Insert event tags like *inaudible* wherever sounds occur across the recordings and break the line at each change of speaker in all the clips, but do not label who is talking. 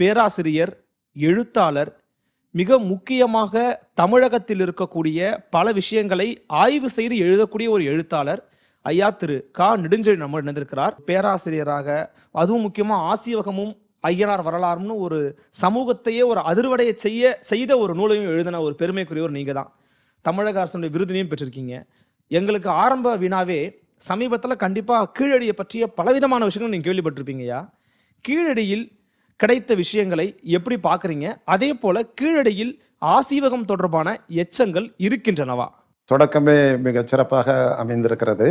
பேராசிரியர் எழுத்தாளர் மிக முக்கியமாக தமிழகத்தில் இருக்கக்கூடிய பல விஷயங்களை ஆய்வு செய்து எழுதக்கூடிய ஒரு எழுத்தாளர் ஐயா திரு கா நெடுஞ்செழி நம்ம இணைந்திருக்கிறார் பேராசிரியராக அதுவும் முக்கியமாக ஆசியவகமும் ஐயனார் வரலாறும்னு ஒரு சமூகத்தையே ஒரு அதிர்வடைய செய்ய செய்த ஒரு நூலையும் எழுதின ஒரு பெருமைக்குரியவர் நீங்கள் தான் தமிழக அரசனுடைய விருதினையும் பெற்றிருக்கீங்க எங்களுக்கு ஆரம்ப வினாவே சமீபத்தில் கண்டிப்பாக கீழடியை பற்றிய பலவிதமான விஷயங்கள் நீங்கள் கேள்விப்பட்டிருப்பீங்கய்யா கீழடியில் கிடைத்த விஷயங்களை எப்படி பார்க்குறீங்க அதே போல் கீழடியில் ஆசீவகம் தொடர்பான
எச்சங்கள் இருக்கின்றனவா தொடக்கமே மிக சிறப்பாக அமைந்திருக்கிறது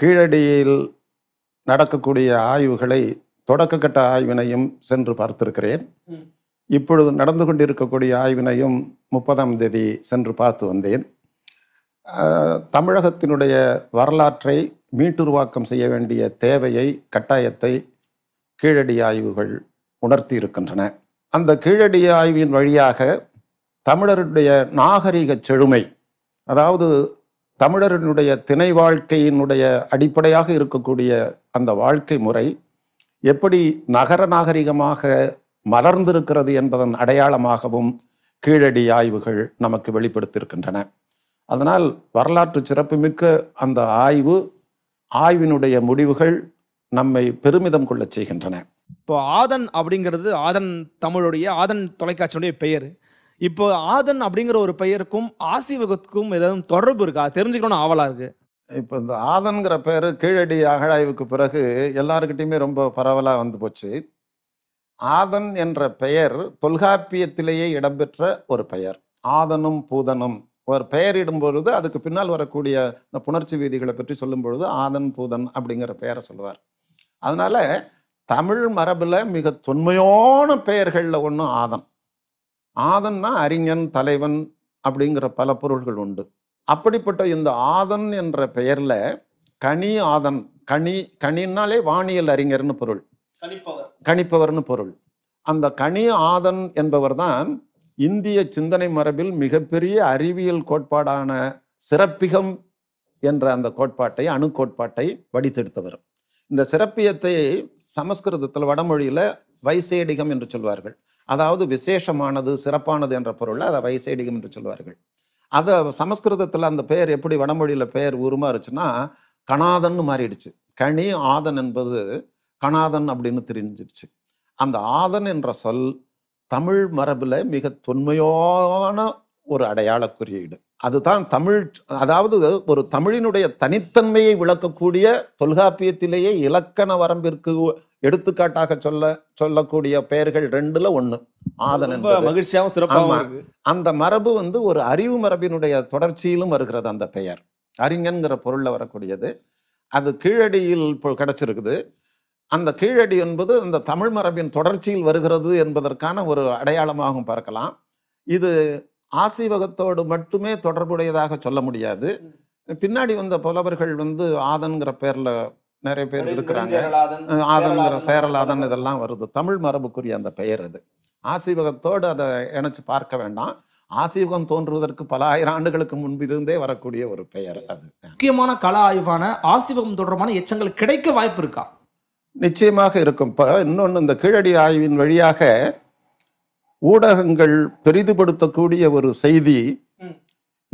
கீழடியில் நடக்கக்கூடிய ஆய்வுகளை தொடக்கக்கட்ட ஆய்வினையும் சென்று பார்த்திருக்கிறேன் இப்பொழுது நடந்து கொண்டிருக்கக்கூடிய ஆய்வினையும் முப்பதாம் தேதி சென்று பார்த்து வந்தேன் தமிழகத்தினுடைய வரலாற்றை மீட்டுருவாக்கம் செய்ய வேண்டிய தேவையை கட்டாயத்தை கீழடி ஆய்வுகள் உணர்த்தி இருக்கின்றன அந்த கீழடி ஆய்வின் வழியாக தமிழருடைய நாகரிக செழுமை அதாவது தமிழரினுடைய திணை வாழ்க்கையினுடைய அடிப்படையாக இருக்கக்கூடிய அந்த வாழ்க்கை முறை எப்படி நகர நாகரிகமாக மலர்ந்திருக்கிறது என்பதன் அடையாளமாகவும் கீழடி ஆய்வுகள் நமக்கு வெளிப்படுத்தியிருக்கின்றன அதனால் வரலாற்று சிறப்புமிக்க அந்த ஆய்வு ஆய்வினுடைய முடிவுகள் நம்மை பெருமிதம் கொள்ளச் செய்கின்றன
இப்போ ஆதன் அப்படிங்கிறது ஆதன் தமிழுடைய ஆதன் தொலைக்காட்சியுடைய பெயர் இப்போ ஆதன் அப்படிங்கிற ஒரு பெயருக்கும் ஆசிவகத்துக்கும் ஏதாவது தொடர்பு இருக்கா தெரிஞ்சுக்கணும்னு ஆவலாக
இருக்குது இப்போ இந்த ஆதன்கிற பெயர் கீழடி அகழாய்வுக்கு பிறகு எல்லாருக்கிட்டையுமே ரொம்ப பரவலாக வந்து போச்சு ஆதன் என்ற பெயர் தொல்காப்பியத்திலேயே இடம்பெற்ற ஒரு பெயர் ஆதனும் பூதனும் ஒரு பெயரிடும் பொழுது அதுக்கு பின்னால் வரக்கூடிய இந்த புணர்ச்சி வீதிகளை பற்றி சொல்லும் பொழுது ஆதன் பூதன் அப்படிங்கிற பெயரை சொல்லுவார் அதனால தமிழ் மரபில் மிக தொன்மையான பெயர்களில் ஒன்று ஆதன் ஆதன்னா அறிஞன் தலைவன் அப்படிங்கிற பல பொருள்கள் உண்டு அப்படிப்பட்ட இந்த ஆதன் என்ற பெயரில் கனி ஆதன் கனி கனின்னாலே வானியல் அறிஞர்னு பொருள் கணிப்பவர் கணிப்பவர்னு பொருள் அந்த கனி ஆதன் என்பவர் தான் இந்திய சிந்தனை மரபில் மிகப்பெரிய அறிவியல் கோட்பாடான சிறப்பிகம் என்ற அந்த கோட்பாட்டை அணு கோட்பாட்டை வடித்தெடுத்தவர் இந்த சிறப்பியத்தை சமஸ்கிருதத்தில் வடமொழியில் வைசேடிகம் என்று சொல்வார்கள் அதாவது விசேஷமானது சிறப்பானது என்ற பொருளில் அதை வைசேடிகம் என்று சொல்வார்கள் அதை சமஸ்கிருதத்தில் அந்த பெயர் எப்படி வடமொழியில் பெயர் உருமாறுச்சுன்னா கணாதன்னு மாறிடுச்சு கனி ஆதன் என்பது கணாதன் அப்படின்னு தெரிஞ்சிடுச்சு அந்த ஆதன் என்ற சொல் தமிழ் மரபில் மிக தொன்மையான ஒரு அடையாள குறியீடு அதுதான் தமிழ் அதாவது ஒரு தமிழினுடைய தனித்தன்மையை விளக்கக்கூடிய தொல்காப்பியத்திலேயே இலக்கண வரம்பிற்கு எடுத்துக்காட்டாக சொல்ல சொல்லக்கூடிய பெயர்கள் ரெண்டுல ஒண்ணு ஆதன மகிழ்ச்சியாகவும் அந்த மரபு வந்து ஒரு அறிவு மரபினுடைய தொடர்ச்சியிலும் வருகிறது அந்த பெயர் அறிஞன்கிற பொருள்ல வரக்கூடியது அது கீழடியில் இப்போ அந்த கீழடி என்பது அந்த தமிழ் மரபின் தொடர்ச்சியில் வருகிறது என்பதற்கான ஒரு அடையாளமாகவும் பார்க்கலாம் இது ஆசீவகத்தோடு மட்டுமே தொடர்புடையதாக சொல்ல முடியாது பின்னாடி வந்த புலவர்கள் வந்து ஆதன்கிற பேர்ல நிறைய பேர் இருக்கிறாங்க ஆதன்கிற சேரலாதன் இதெல்லாம் வருது தமிழ் மரபுக்குரிய அந்த பெயர் அது ஆசீவகத்தோடு அதை இணைச்சு பார்க்க வேண்டாம் ஆசீவகம் தோன்றுவதற்கு பல ஆயிரம் ஆண்டுகளுக்கு முன்பிருந்தே வரக்கூடிய ஒரு பெயர் அது
முக்கியமான கல ஆய்வான ஆசீவகம் தொடர்பான எச்சங்கள் கிடைக்க வாய்ப்பு இருக்கா
நிச்சயமாக இருக்கும் இப்போ இன்னொன்று இந்த கீழடி ஆய்வின் வழியாக ஊடகங்கள் பெரிதுபடுத்தக்கூடிய ஒரு செய்தி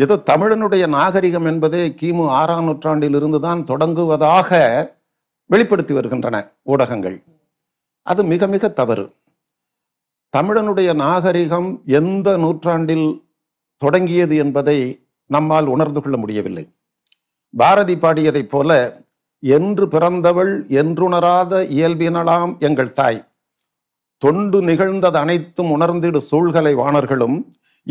ஏதோ தமிழனுடைய நாகரிகம் என்பதே கிமு ஆறாம் நூற்றாண்டிலிருந்து தான் தொடங்குவதாக வெளிப்படுத்தி வருகின்றன ஊடகங்கள் அது மிக மிக தவறு தமிழனுடைய நாகரிகம் எந்த நூற்றாண்டில் தொடங்கியது என்பதை நம்மால் உணர்ந்து கொள்ள முடியவில்லை பாரதி பாடியதைப் போல என்று பிறந்தவள் என்றுணராத இயல்பினலாம் எங்கள் தாய் தொண்டு நிகழ்ந்தது அனைத்தும் உணர்ந்திடு சூழ்கலை வாணர்களும்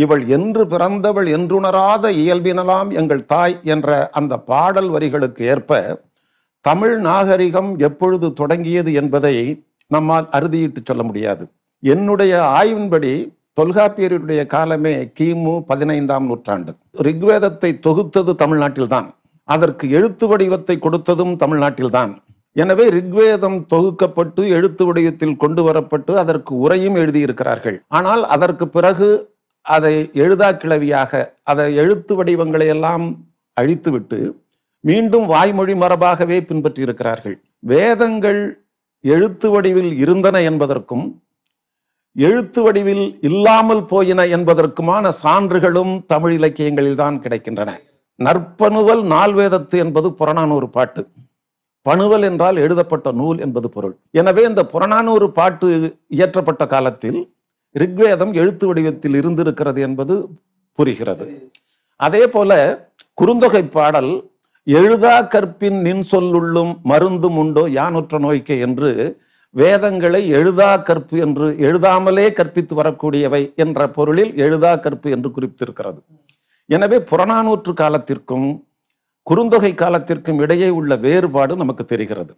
இவள் என்று பிறந்தவள் என்றுணராத இயல்பினலாம் எங்கள் தாய் என்ற அந்த பாடல் வரிகளுக்கு ஏற்ப தமிழ் நாகரிகம் எப்பொழுது தொடங்கியது என்பதை நம்மால் அறுதியிட்டு சொல்ல முடியாது என்னுடைய ஆய்வின்படி தொல்காப்பியருடைய காலமே கிமு பதினைந்தாம் நூற்றாண்டு ரிக்வேதத்தை தொகுத்தது தமிழ்நாட்டில்தான் அதற்கு எழுத்து வடிவத்தை கொடுத்ததும் தமிழ்நாட்டில்தான் எனவே ரிக்வேதம் தொகுக்கப்பட்டு எழுத்து வடிவத்தில் கொண்டு வரப்பட்டு அதற்கு உரையும் எழுதியிருக்கிறார்கள் ஆனால் அதற்கு பிறகு அதை எழுதா கிளவியாக அதை எழுத்து வடிவங்களை எல்லாம் அழித்துவிட்டு மீண்டும் வாய்மொழி மரபாகவே பின்பற்றியிருக்கிறார்கள் வேதங்கள் எழுத்து வடிவில் இருந்தன என்பதற்கும் எழுத்து வடிவில் இல்லாமல் போயின என்பதற்குமான சான்றுகளும் தமிழ் இலக்கியங்களில்தான் கிடைக்கின்றன நற்பனுவல் நால்வேதத்து என்பது புறநானூறு பாட்டு பணுவல் என்றால் எழுதப்பட்ட நூல் என்பது பொருள் எனவே இந்த புறநானூறு பாட்டு இயற்றப்பட்ட காலத்தில் ரிக்வேதம் எழுத்து வடிவத்தில் இருந்திருக்கிறது என்பது புரிகிறது அதே போல குறுந்தொகை பாடல் எழுதா கற்பின் நின் சொல்லுள்ளும் மருந்தும் உண்டோ யானுற்ற நோய்க்கு என்று வேதங்களை எழுதா கற்பு என்று எழுதாமலே கற்பித்து வரக்கூடியவை என்ற பொருளில் எழுதா கற்பு என்று குறிப்பிட்டிருக்கிறது எனவே புறநானூற்று காலத்திற்கும் குறுந்தொகை காலத்திற்கும் இடையே உள்ள வேறுபாடு நமக்கு தெரிகிறது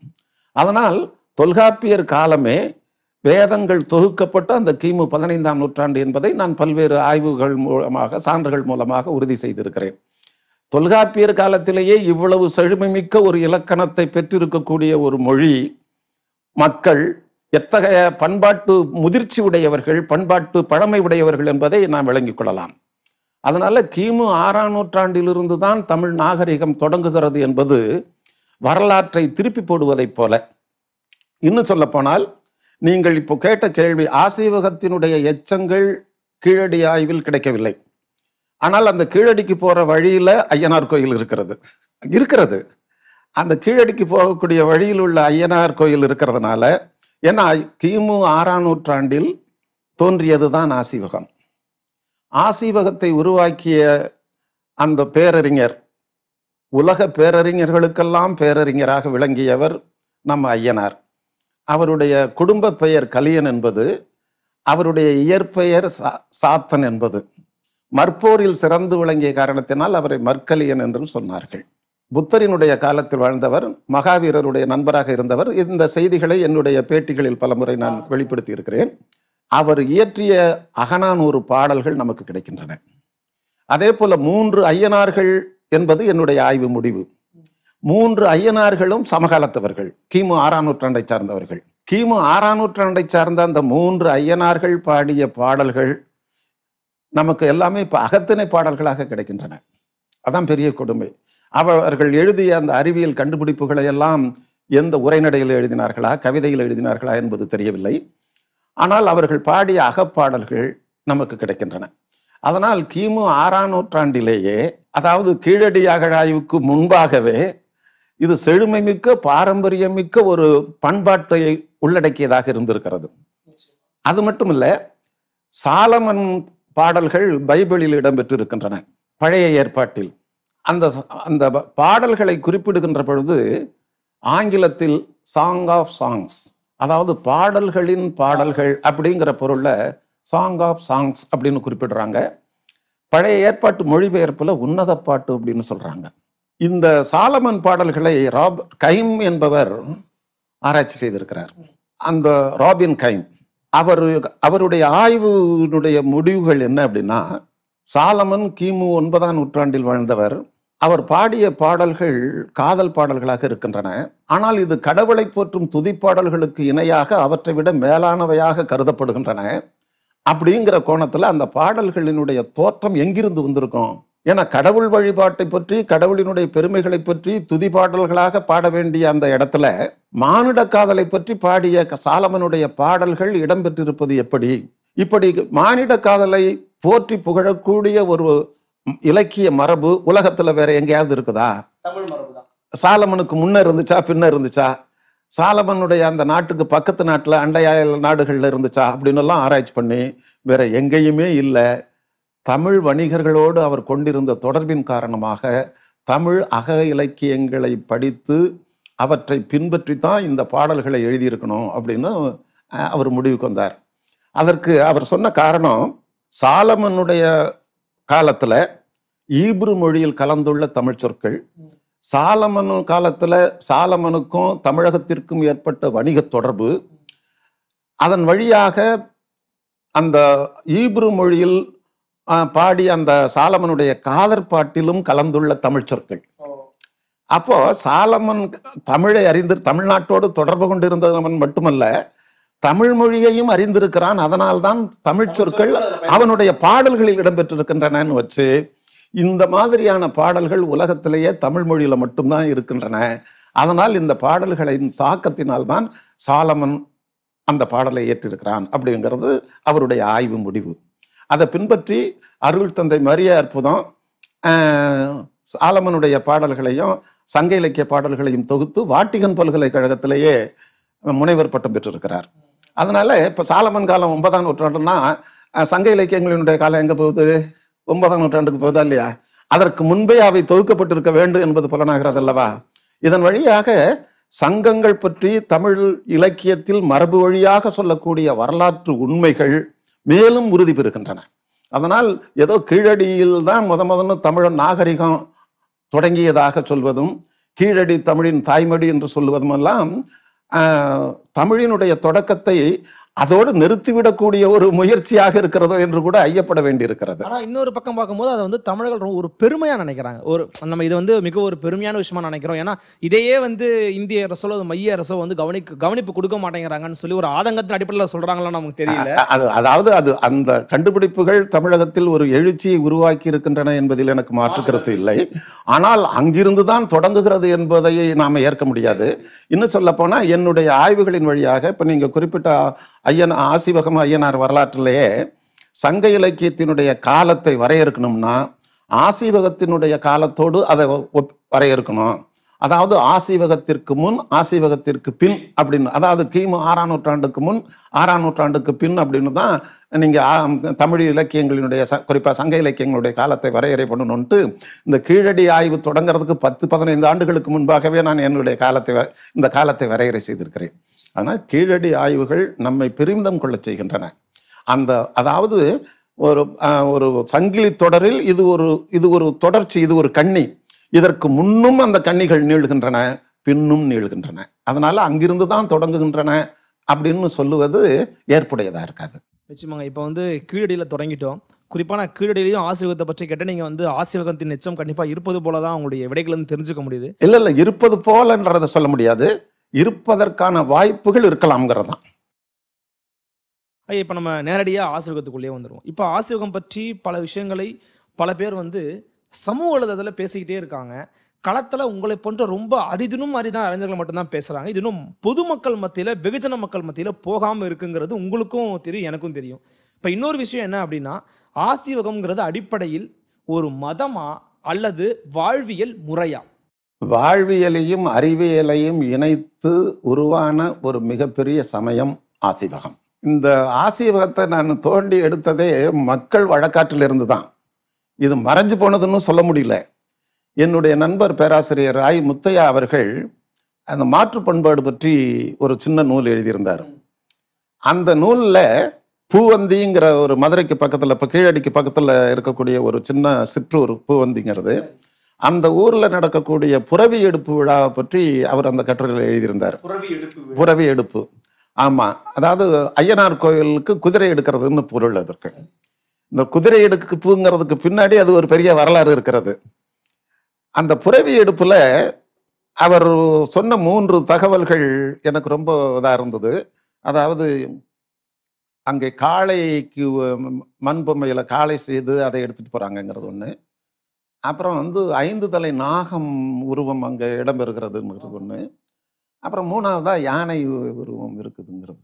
அதனால் தொல்காப்பியர் காலமே வேதங்கள் தொகுக்கப்பட்ட அந்த கிமு பதினைந்தாம் நூற்றாண்டு என்பதை நான் பல்வேறு ஆய்வுகள் மூலமாக சான்றுகள் மூலமாக உறுதி செய்திருக்கிறேன் தொல்காப்பியர் காலத்திலேயே இவ்வளவு செழுமைமிக்க ஒரு இலக்கணத்தை பெற்றிருக்கக்கூடிய ஒரு மொழி மக்கள் எத்தகைய பண்பாட்டு முதிர்ச்சி உடையவர்கள் பண்பாட்டு பழமை உடையவர்கள் என்பதை நாம் விளங்கிக் கொள்ளலாம் அதனால கிமு ஆறாம் நூற்றாண்டிலிருந்து தான் தமிழ் நாகரிகம் தொடங்குகிறது என்பது வரலாற்றை திருப்பி போடுவதைப் போல இன்னும் சொல்லப்போனால் நீங்கள் இப்போ கேட்ட கேள்வி ஆசீவகத்தினுடைய எச்சங்கள் கீழடி ஆய்வில் கிடைக்கவில்லை ஆனால் அந்த கீழடிக்கு போகிற வழியில் ஐயனார் கோயில் இருக்கிறது இருக்கிறது அந்த கீழடிக்கு போகக்கூடிய வழியில் உள்ள ஐயனார் கோயில் இருக்கிறதுனால ஏன்னா கிமு ஆறாம் நூற்றாண்டில் தோன்றியது தான் ஆசீவகம் ஆசீவகத்தை உருவாக்கிய அந்த பேரறிஞர் உலக பேரறிஞர்களுக்கெல்லாம் பேரறிஞராக விளங்கியவர் நம் ஐயனார் அவருடைய குடும்ப பெயர் கலியன் என்பது அவருடைய இயற்பெயர் சா சாத்தன் என்பது மற்போரில் சிறந்து விளங்கிய காரணத்தினால் அவரை மற்கலியன் என்றும் சொன்னார்கள் புத்தரினுடைய காலத்தில் வாழ்ந்தவர் மகாவீரருடைய நண்பராக இருந்தவர் இந்த செய்திகளை என்னுடைய பேட்டிகளில் பலமுறை நான் வெளிப்படுத்தி இருக்கிறேன் அவர் இயற்றிய அகனானூறு பாடல்கள் நமக்கு கிடைக்கின்றன அதே போல மூன்று ஐயனார்கள் என்பது என்னுடைய ஆய்வு முடிவு மூன்று ஐயனார்களும் சமகாலத்தவர்கள் கிமு ஆறாம் நூற்றாண்டை சார்ந்தவர்கள் கிமு ஆறாம் நூற்றாண்டை சார்ந்த அந்த மூன்று ஐயனார்கள் பாடிய பாடல்கள் நமக்கு எல்லாமே இப்போ அகத்தினை பாடல்களாக கிடைக்கின்றன அதான் பெரிய கொடுமை அவர்கள் எழுதிய அந்த அறிவியல் கண்டுபிடிப்புகளை எல்லாம் எந்த உரைநடையில் எழுதினார்களா கவிதையில் எழுதினார்களா என்பது தெரியவில்லை ஆனால் அவர்கள் பாடிய அகப்பாடல்கள் நமக்கு கிடைக்கின்றன அதனால் கிமு ஆறாம் நூற்றாண்டிலேயே அதாவது கீழடி அகழாய்வுக்கு முன்பாகவே இது செழுமை பாரம்பரியம் பாரம்பரியமிக்க ஒரு பண்பாட்டை உள்ளடக்கியதாக இருந்திருக்கிறது அது மட்டும் இல்லை சாலமன் பாடல்கள் பைபிளில் இடம்பெற்றிருக்கின்றன பழைய ஏற்பாட்டில் அந்த அந்த பாடல்களை குறிப்பிடுகின்ற பொழுது ஆங்கிலத்தில் சாங் ஆஃப் சாங்ஸ் அதாவது பாடல்களின் பாடல்கள் அப்படிங்கிற பொருளில் சாங் ஆஃப் சாங்ஸ் அப்படின்னு குறிப்பிடுறாங்க பழைய ஏற்பாட்டு மொழிபெயர்ப்பில் உன்னத பாட்டு அப்படின்னு சொல்கிறாங்க இந்த சாலமன் பாடல்களை ராப் கைம் என்பவர் ஆராய்ச்சி செய்திருக்கிறார் அந்த ராபின் கைம் அவர் அவருடைய ஆய்வுனுடைய முடிவுகள் என்ன அப்படின்னா சாலமன் கிமு ஒன்பதாம் நூற்றாண்டில் வாழ்ந்தவர் அவர் பாடிய பாடல்கள் காதல் பாடல்களாக இருக்கின்றன ஆனால் இது கடவுளை போற்றும் துதிப்பாடல்களுக்கு இணையாக அவற்றை விட மேலானவையாக கருதப்படுகின்றன அப்படிங்கிற கோணத்தில் அந்த பாடல்களினுடைய தோற்றம் எங்கிருந்து வந்திருக்கும் ஏன்னா கடவுள் வழிபாட்டை பற்றி கடவுளினுடைய பெருமைகளை பற்றி துதி பாடல்களாக பாட வேண்டிய அந்த இடத்துல மானுட காதலை பற்றி பாடிய சாலமனுடைய பாடல்கள் இடம்பெற்றிருப்பது எப்படி இப்படி மானிட காதலை போற்றி புகழக்கூடிய ஒரு இலக்கிய மரபு உலகத்துல வேற எங்கேயாவது இருக்குதா சாலமனுக்கு முன்ன இருந்துச்சா பின்ன இருந்துச்சா சாலமனுடைய அந்த நாட்டுக்கு பக்கத்து நாட்டில் அண்டைய நாடுகளில் இருந்துச்சா அப்படின்னு எல்லாம் ஆராய்ச்சி பண்ணி வேற எங்கேயுமே இல்லை தமிழ் வணிகர்களோடு அவர் கொண்டிருந்த தொடர்பின் காரணமாக தமிழ் அக இலக்கியங்களை படித்து அவற்றை பின்பற்றி தான் இந்த பாடல்களை எழுதியிருக்கணும் அப்படின்னு அவர் முடிவுக்கு வந்தார் அதற்கு அவர் சொன்ன காரணம் சாலமனுடைய காலத்துல ஈப்ரு மொழியில் கலந்துள்ள தமிழ் சொற்கள் சாலமனு காலத்துல சாலமனுக்கும் தமிழகத்திற்கும் ஏற்பட்ட வணிக தொடர்பு அதன் வழியாக அந்த ஈப்ரு மொழியில் பாடி அந்த சாலமனுடைய காதற் பாட்டிலும் கலந்துள்ள தமிழ் சொற்கள் அப்போ சாலமன் தமிழை அறிந்து தமிழ்நாட்டோடு தொடர்பு கொண்டிருந்தவன் மட்டுமல்ல தமிழ் மொழியையும் அறிந்திருக்கிறான் அதனால்தான் தமிழ் சொற்கள் அவனுடைய பாடல்களில் இடம்பெற்றிருக்கின்றனன்னு வச்சு இந்த மாதிரியான பாடல்கள் உலகத்திலேயே தமிழ் மொழியில மட்டும்தான் இருக்கின்றன அதனால் இந்த பாடல்களின் தாக்கத்தினால்தான் சாலமன் அந்த பாடலை ஏற்றிருக்கிறான் அப்படிங்கிறது அவருடைய ஆய்வு முடிவு அதை பின்பற்றி அருள் தந்தை மரிய அற்புதம் சாலமனுடைய பாடல்களையும் சங்க இலக்கிய பாடல்களையும் தொகுத்து வாட்டிகன் பல்கலைக்கழகத்திலேயே முனைவர் பட்டம் பெற்றிருக்கிறார் அதனால் இப்போ சாலமன் காலம் ஒன்பதாம் நூற்றாண்டுன்னா சங்க இலக்கியங்களினுடைய காலம் எங்கே போகுது ஒன்பதாம் நூற்றாண்டுக்கு போகுதா இல்லையா அதற்கு முன்பே அவை தொகுக்கப்பட்டிருக்க வேண்டும் என்பது புலனாகிறது அல்லவா இதன் வழியாக சங்கங்கள் பற்றி தமிழ் இலக்கியத்தில் மரபு வழியாக சொல்லக்கூடிய வரலாற்று உண்மைகள் மேலும் உறுதி பெறுகின்றன அதனால் ஏதோ கீழடியில் தான் முத முதன்னு தமிழன் நாகரிகம் தொடங்கியதாக சொல்வதும் கீழடி தமிழின் தாய்மடி என்று சொல்லுவதும் எல்லாம் தமிழினுடைய தொடக்கத்தை அதோடு நிறுத்திவிடக்கூடிய ஒரு முயற்சியாக இருக்கிறதோ என்று கூட ஐயப்பட வேண்டியிருக்கிறது
ஆனால் இன்னொரு பக்கம் பார்க்கும்போது அதை வந்து தமிழர்கள் ஒரு பெருமையாக நினைக்கிறாங்க ஒரு நம்ம இது வந்து மிக ஒரு பெருமையான விஷயமா நினைக்கிறோம் ஏன்னா இதையே வந்து இந்திய அரசோ அது மைய அரசோ வந்து கவனிக்க கவனிப்பு கொடுக்க மாட்டேங்கிறாங்கன்னு சொல்லி ஒரு ஆதங்கத்தின் அடிப்படையில் சொல்கிறாங்களான்னு நமக்கு தெரியல
அது அதாவது அது அந்த கண்டுபிடிப்புகள் தமிழகத்தில் ஒரு எழுச்சியை உருவாக்கி இருக்கின்றன என்பதில் எனக்கு மாற்றுக்கிறது இல்லை ஆனால் அங்கிருந்து தான் தொடங்குகிறது என்பதை நாம் ஏற்க முடியாது இன்னும் சொல்லப்போனால் என்னுடைய ஆய்வுகளின் வழியாக இப்போ நீங்கள் குறிப்பிட்ட ஐயன் ஆசிவகம் ஐயனார் வரலாற்றிலேயே சங்க இலக்கியத்தினுடைய காலத்தை வரையறுக்கணும்னா ஆசிவகத்தினுடைய காலத்தோடு அதை வரையறுக்கணும் அதாவது ஆசிவகத்திற்கு முன் ஆசிவகத்திற்கு பின் அப்படின்னு அதாவது கிமு ஆறாம் நூற்றாண்டுக்கு முன் ஆறாம் நூற்றாண்டுக்கு பின் அப்படின்னு தான் நீங்கள் தமிழ் இலக்கியங்களினுடைய ச குறிப்பாக சங்க இலக்கியங்களுடைய காலத்தை வரையறை பண்ணணுன்ட்டு இந்த கீழடி ஆய்வு தொடங்கிறதுக்கு பத்து பதினைந்து ஆண்டுகளுக்கு முன்பாகவே நான் என்னுடைய காலத்தை இந்த காலத்தை வரையறை செய்திருக்கிறேன் ஆனால் கீழடி ஆய்வுகள் நம்மை பெருமிதம் கொள்ள செய்கின்றன அந்த அதாவது ஒரு ஒரு சங்கிலி தொடரில் இது ஒரு இது ஒரு தொடர்ச்சி இது ஒரு கண்ணி இதற்கு முன்னும் அந்த கண்ணிகள் நீளுகின்றன பின்னும் நீளுகின்றன அதனால் அங்கிருந்து தான் தொடங்குகின்றன அப்படின்னு சொல்லுவது ஏற்புடையதாக இருக்காது
நிச்சயமாக இப்போ வந்து கீழடியில் தொடங்கிட்டோம் குறிப்பாக நான் கீழடியிலையும் ஆசீர்வாதத்தை பற்றி கேட்டால் நீங்கள் வந்து ஆசீர்வகத்தின் நிச்சயம் கண்டிப்பாக இருப்பது போல தான் உங்களுடைய விடைகள் வந்து தெரிஞ்சுக்க முடியுது
இல்லை இல்லை இருப்பது போலன்றதை சொல்ல முடியாது இருப்பதற்கான வாய்ப்புகள் இருக்கலாம்ங்கிறது தான்
ஐயா இப்போ நம்ம நேரடியாக ஆசிரியகத்துக்குள்ளேயே வந்துடுவோம் இப்போ ஆசிரியகம் பற்றி பல விஷயங்களை பல பேர் வந்து சமூக அழுதத்தில் பேசிக்கிட்டே இருக்காங்க களத்தில் உங்களை போன்ற ரொம்ப அரிதினும் அரிதான் அறிஞர்கள் மட்டும்தான் பேசுகிறாங்க இது இன்னும் பொதுமக்கள் மத்தியில் வெகுஜன மக்கள் மத்தியில் போகாமல் இருக்குங்கிறது உங்களுக்கும் தெரியும் எனக்கும் தெரியும் இப்போ இன்னொரு விஷயம் என்ன அப்படின்னா ஆசிவகம்ங்கிறது அடிப்படையில் ஒரு மதமா அல்லது வாழ்வியல் முறையா
வாழ்வியலையும் அறிவியலையும் இணைத்து உருவான ஒரு மிகப்பெரிய சமயம் ஆசிவகம் இந்த ஆசிவகத்தை நான் தோண்டி எடுத்ததே மக்கள் வழக்காற்றிலிருந்து தான் இது மறைஞ்சு போனதுன்னு சொல்ல முடியல என்னுடைய நண்பர் பேராசிரியர் ராய் முத்தையா அவர்கள் அந்த மாற்று பண்பாடு பற்றி ஒரு சின்ன நூல் எழுதியிருந்தார் அந்த நூலில் பூவந்திங்கிற ஒரு மதுரைக்கு பக்கத்தில் இப்போ கீழடிக்கு பக்கத்தில் இருக்கக்கூடிய ஒரு சின்ன சிற்றூர் பூவந்திங்கிறது அந்த ஊரில் நடக்கக்கூடிய புறவி எடுப்பு விழாவை பற்றி அவர் அந்த கட்டுரையில் எழுதியிருந்தார் புறவி எடுப்பு ஆமாம் அதாவது ஐயனார் கோயிலுக்கு குதிரை எடுக்கிறதுன்னு பொருள் அதற்கு இந்த குதிரை பூங்கிறதுக்கு பின்னாடி அது ஒரு பெரிய வரலாறு இருக்கிறது அந்த புறவி எடுப்பில் அவர் சொன்ன மூன்று தகவல்கள் எனக்கு ரொம்ப இதாக இருந்தது அதாவது அங்கே காளைக்கு மண் பொம்மையில் காளை செய்து அதை எடுத்துகிட்டு போகிறாங்கங்கிறது ஒன்று அப்புறம் வந்து ஐந்து தலை நாகம் உருவம் அங்கே இடம்பெறுகிறதுங்கிறது ஒன்று அப்புறம் மூணாவதாக யானை உருவம் இருக்குதுங்கிறது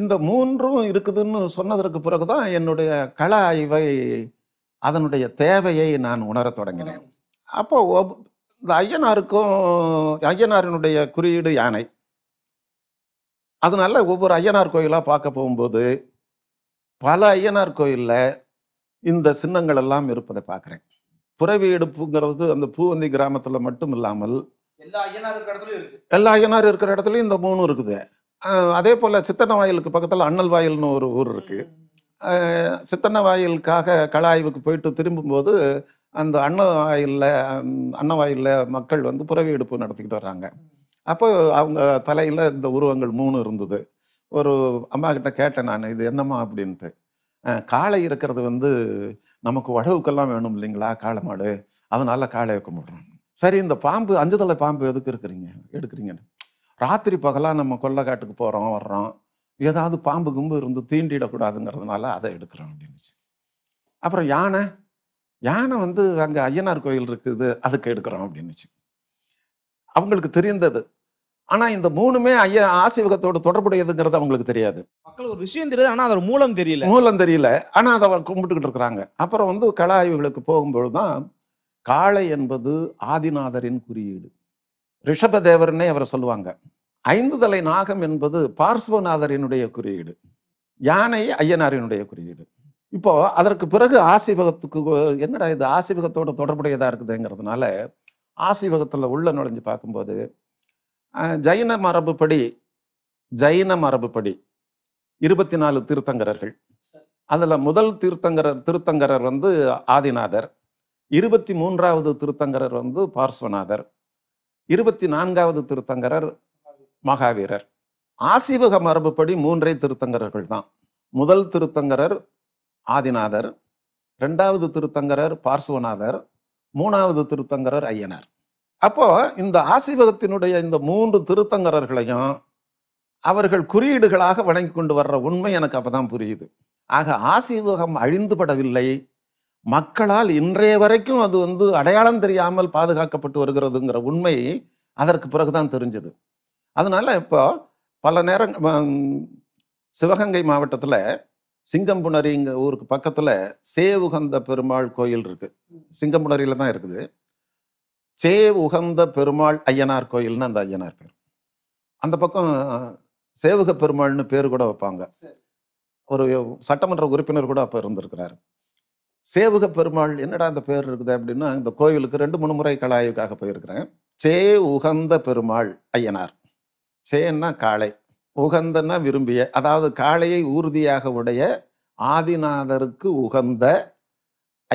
இந்த மூன்றும் இருக்குதுன்னு சொன்னதற்கு பிறகு தான் என்னுடைய கள ஆய்வை அதனுடைய தேவையை நான் உணரத் தொடங்கினேன் அப்போ இந்த ஐயனாருக்கும் ஐயனாரினுடைய குறியீடு யானை அதனால ஒவ்வொரு ஐயனார் கோயிலாக பார்க்க போகும்போது பல ஐயனார் கோயிலில் இந்த சின்னங்கள் எல்லாம் இருப்பதை பார்க்குறேன் புறவி எடுப்புங்கிறது அந்த பூவந்தி கிராமத்தில் மட்டும் இல்லாமல் எல்லா ஐயனார் இருக்கிற இடத்துலையும் இந்த மூணும் இருக்குது அதே போல் சித்தன்ன வாயிலுக்கு பக்கத்தில் அண்ணல் வாயில்னு ஒரு ஊர் இருக்குது சித்தன்ன வாயிலுக்காக கள ஆய்வுக்கு போயிட்டு திரும்பும்போது அந்த அன்ன வாயிலில் அன்ன வாயிலில் மக்கள் வந்து புறவி எடுப்பு நடத்திக்கிட்டு வர்றாங்க அப்போ அவங்க தலையில் இந்த உருவங்கள் மூணு இருந்தது ஒரு அம்மா கிட்ட கேட்டேன் நான் இது என்னம்மா அப்படின்ட்டு காளை இருக்கிறது வந்து நமக்கு உடவுக்கெல்லாம் வேணும் இல்லைங்களா காளை மாடு அதனால காளையை கும்பிடுறோம் சரி இந்த பாம்பு அஞ்சு தலை பாம்பு எதுக்கு இருக்கிறீங்க எடுக்கிறீங்கன்னு ராத்திரி பகலாக நம்ம கொள்ளைக்காட்டுக்கு போகிறோம் வர்றோம் ஏதாவது பாம்பு கும்பு இருந்து தீண்டிடக்கூடாதுங்கிறதுனால அதை எடுக்கிறோம் அப்படின்னுச்சு அப்புறம் யானை யானை வந்து அங்கே ஐயனார் கோயில் இருக்குது அதுக்கு எடுக்கிறோம் அப்படின்னுச்சு அவங்களுக்கு தெரிந்தது ஆனால் இந்த மூணுமே ஐயா ஆசீவகத்தோட தொடர்புடையதுங்கிறது அவங்களுக்கு தெரியாது
மக்கள் ஒரு விஷயம் தெரியுது
ஆனால் அதோட மூலம் தெரியல மூலம் தெரியல ஆனால் அதை கும்பிட்டுக்கிட்டு இருக்கிறாங்க அப்புறம் வந்து கல ஆய்வுகளுக்கு போகும்பொழுது தான் காளை என்பது ஆதிநாதரின் குறியீடு ரிஷபதேவர்னே அவரை சொல்லுவாங்க ஐந்து தலை நாகம் என்பது பார்ஸ்வநாதரினுடைய குறியீடு யானை ஐயனாரினுடைய குறியீடு இப்போ அதற்கு பிறகு ஆசிவகத்துக்கு என்னடா இது ஆசீவகத்தோட தொடர்புடையதாக இருக்குதுங்கிறதுனால ஆசிவகத்தில் உள்ள நுழைஞ்சு பார்க்கும்போது ஜைன மரபுப்படி ஜைன மரபுப்படி இருபத்தி நாலு தீர்த்தங்கரர்கள் அதில் முதல் தீர்த்தங்கரர் திருத்தங்கரர் வந்து ஆதிநாதர் இருபத்தி மூன்றாவது திருத்தங்கரர் வந்து பார்ஸ்வநாதர் இருபத்தி நான்காவது திருத்தங்கரர் மகாவீரர் ஆசிவக மரபுப்படி மூன்றே திருத்தங்கரர்கள் தான் முதல் திருத்தங்கரர் ஆதிநாதர் ரெண்டாவது திருத்தங்கரர் பார்சுவநாதர் மூணாவது திருத்தங்கரர் ஐயனார் அப்போ இந்த ஆசீர்வாதத்தினுடைய இந்த மூன்று திருத்தங்கரர்களையும் அவர்கள் குறியீடுகளாக வணங்கி கொண்டு வர்ற உண்மை எனக்கு அப்பதான் புரியுது ஆக ஆசிவகம் அழிந்துபடவில்லை மக்களால் இன்றைய வரைக்கும் அது வந்து அடையாளம் தெரியாமல் பாதுகாக்கப்பட்டு வருகிறதுங்கிற உண்மை அதற்கு பிறகுதான் தெரிஞ்சது அதனால இப்போ பல நேரம் சிவகங்கை மாவட்டத்தில் சிங்கம்புணரிங்கிற ஊருக்கு பக்கத்தில் சேவுகந்த பெருமாள் கோயில் இருக்குது சிங்கம்புணரியில் தான் இருக்குது சே உகந்த பெருமாள் ஐயனார் கோயில்னு அந்த ஐயனார் பேர் அந்த பக்கம் சேவக பெருமாள்னு பேர் கூட வைப்பாங்க ஒரு சட்டமன்ற உறுப்பினர் கூட அப்போ இருந்திருக்கிறாரு சேவக பெருமாள் என்னடா அந்த பேர் இருக்குது அப்படின்னா இந்த கோயிலுக்கு ரெண்டு மூணு முறை கலாய்வுக்காக போயிருக்கிறேன் சே உகந்த பெருமாள் ஐயனார் சேன்னா காளை உகந்தன்னா விரும்பிய அதாவது காளையை ஊர்தியாக உடைய ஆதிநாதருக்கு உகந்த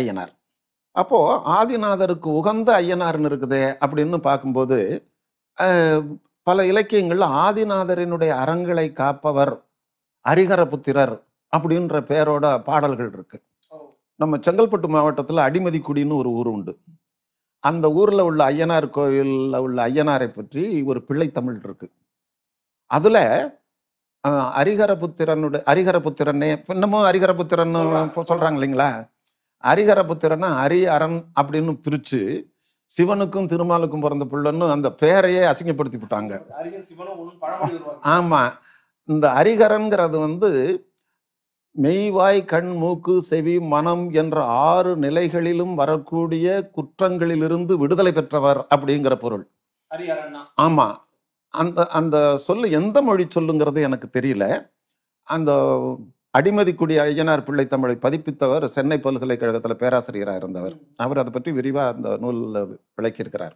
ஐயனார் அப்போது ஆதிநாதருக்கு உகந்த ஐயனார்னு இருக்குது அப்படின்னு பார்க்கும்போது பல இலக்கியங்களில் ஆதிநாதரினுடைய அறங்களை காப்பவர் அரிகர புத்திரர் அப்படின்ற பேரோட பாடல்கள் இருக்கு நம்ம செங்கல்பட்டு மாவட்டத்தில் அடிமதிக்குடின்னு ஒரு ஊர் உண்டு அந்த ஊரில் உள்ள ஐயனார் கோயிலில் உள்ள ஐயனாரை பற்றி ஒரு பிள்ளை தமிழ் இருக்கு புத்திரனுடைய அரிகர புத்திரனே இன்னமும் அரிகர புத்திரன்னு சொல்கிறாங்க இல்லைங்களா ஹரிகர புத்திரனா அரண் அப்படின்னு பிரித்து சிவனுக்கும் திருமாலுக்கும் பிறந்த பிள்ளைன்னு அந்த பெயரையே அசிங்கப்படுத்தி விட்டாங்க ஆமாம் இந்த ஹரிகரன்கிறது வந்து மெய்வாய் கண் மூக்கு செவி மனம் என்ற ஆறு நிலைகளிலும் வரக்கூடிய குற்றங்களிலிருந்து விடுதலை பெற்றவர் அப்படிங்கிற பொருள் ஆமா அந்த அந்த சொல்லு எந்த மொழி சொல்லுங்கிறது எனக்கு தெரியல அந்த அடிமதிக்குடி ஐயனார் பிள்ளை தமிழை பதிப்பித்தவர் சென்னை பல்கலைக்கழகத்தில் பேராசிரியராக இருந்தவர் அவர் அதை பற்றி விரிவாக அந்த நூலில் விளக்கியிருக்கிறார்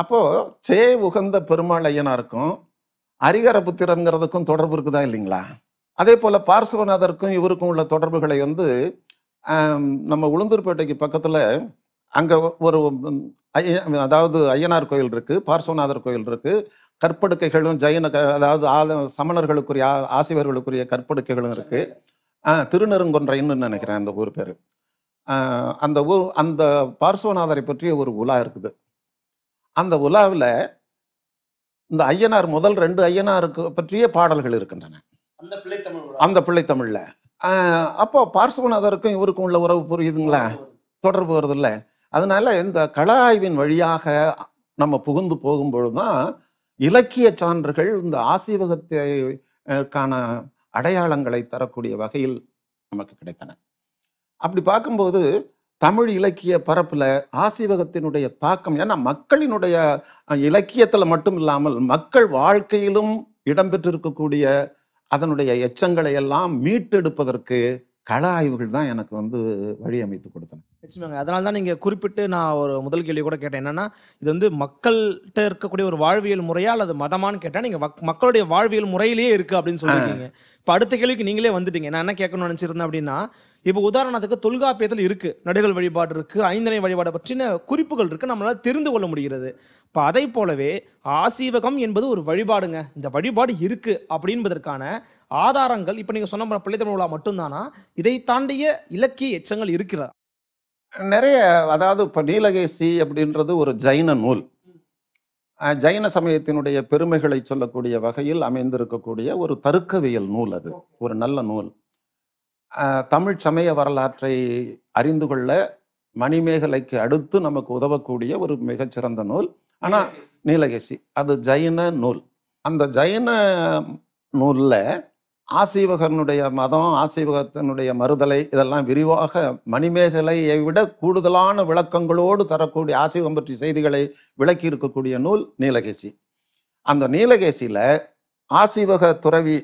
அப்போது சே உகந்த பெருமாள் ஐயனாருக்கும் புத்திரங்கிறதுக்கும் தொடர்பு இருக்குதா இல்லைங்களா அதே போல் பார்சுவநாதருக்கும் இவருக்கும் உள்ள தொடர்புகளை வந்து நம்ம உளுந்தூர்பேட்டைக்கு பக்கத்தில் அங்கே ஒரு அதாவது ஐயனார் கோயில் இருக்குது பார்சுவநாதர் கோயில் இருக்குது கற்படுக்கைகளும் ஜெயன அதாவது ஆத சமணர்களுக்குரிய ஆசிரியர்களுக்குரிய கற்படுக்கைகளும் இருக்குது திருநருங்கொன்றைன்னு நினைக்கிறேன் அந்த ஊர் பேர் அந்த ஊர் அந்த பார்சுவநாதரை பற்றிய ஒரு உலா இருக்குது அந்த உலாவில் இந்த ஐயனார் முதல் ரெண்டு ஐயனாருக்கு பற்றிய பாடல்கள் இருக்கின்றன அந்த பிள்ளை தமிழ் அந்த பிள்ளை தமிழில் அப்போ பார்சுவநாதருக்கும் இவருக்கும் உள்ள உறவு புரியுதுங்களா தொடர்பு வருது இல்லை அதனால இந்த கல ஆய்வின் வழியாக நம்ம புகுந்து போகும்பொழுது தான் இலக்கிய சான்றுகள் இந்த ஆசீவகத்தைக்கான அடையாளங்களை தரக்கூடிய வகையில் நமக்கு கிடைத்தன அப்படி பார்க்கும்போது தமிழ் இலக்கிய பரப்பில் ஆசீவகத்தினுடைய தாக்கம் ஏன்னா மக்களினுடைய இலக்கியத்தில் மட்டும் இல்லாமல் மக்கள் வாழ்க்கையிலும் இடம்பெற்றிருக்கக்கூடிய அதனுடைய எச்சங்களை எல்லாம் மீட்டெடுப்பதற்கு கள ஆய்வுகள் தான் எனக்கு வந்து வழி அமைத்து கொடுத்தன
நிச்சயமாங்க அதனால தான் நீங்கள் குறிப்பிட்டு நான் ஒரு முதல் கேள்வி கூட கேட்டேன் என்னென்னா இது வந்து மக்கள்கிட்ட இருக்கக்கூடிய ஒரு வாழ்வியல் முறையா அல்லது மதமானு கேட்டால் நீங்கள் மக்களுடைய வாழ்வியல் முறையிலேயே இருக்குது அப்படின்னு சொல்லியிருக்கீங்க இப்போ அடுத்த கேள்விக்கு நீங்களே வந்துட்டீங்க நான் என்ன கேட்கணும்னு நினச்சிருந்தேன் அப்படின்னா இப்போ உதாரணத்துக்கு தொல்காப்பியத்தில் இருக்குது நடுகள் வழிபாடு இருக்குது ஐந்தனை வழிபாடு பற்றின குறிப்புகள் இருக்குது நம்மளால் தெரிந்து கொள்ள முடிகிறது இப்போ அதை போலவே ஆசீவகம் என்பது ஒரு வழிபாடுங்க இந்த வழிபாடு இருக்குது அப்படின்பதற்கான ஆதாரங்கள் இப்போ நீங்கள் சொன்ன பிள்ளைத்தமிழ் விழா மட்டும்தானா இதை தாண்டிய இலக்கிய எச்சங்கள் இருக்கிறதா
நிறைய அதாவது இப்போ நீலகேசி அப்படின்றது ஒரு ஜைன நூல் ஜைன சமயத்தினுடைய பெருமைகளை சொல்லக்கூடிய வகையில் அமைந்திருக்கக்கூடிய ஒரு தருக்கவியல் நூல் அது ஒரு நல்ல நூல் தமிழ் சமய வரலாற்றை அறிந்து கொள்ள மணிமேகலைக்கு அடுத்து நமக்கு உதவக்கூடிய ஒரு மிகச்சிறந்த நூல் ஆனால் நீலகேசி அது ஜைன நூல் அந்த ஜைன நூலில் ஆசீவகனுடைய மதம் ஆசீவகத்தினுடைய மறுதலை இதெல்லாம் விரிவாக மணிமேகலையை விட கூடுதலான விளக்கங்களோடு தரக்கூடிய ஆசீவகம் பற்றிய செய்திகளை விளக்கி இருக்கக்கூடிய நூல் நீலகேசி அந்த நீலகேசியில் ஆசீவக துறவி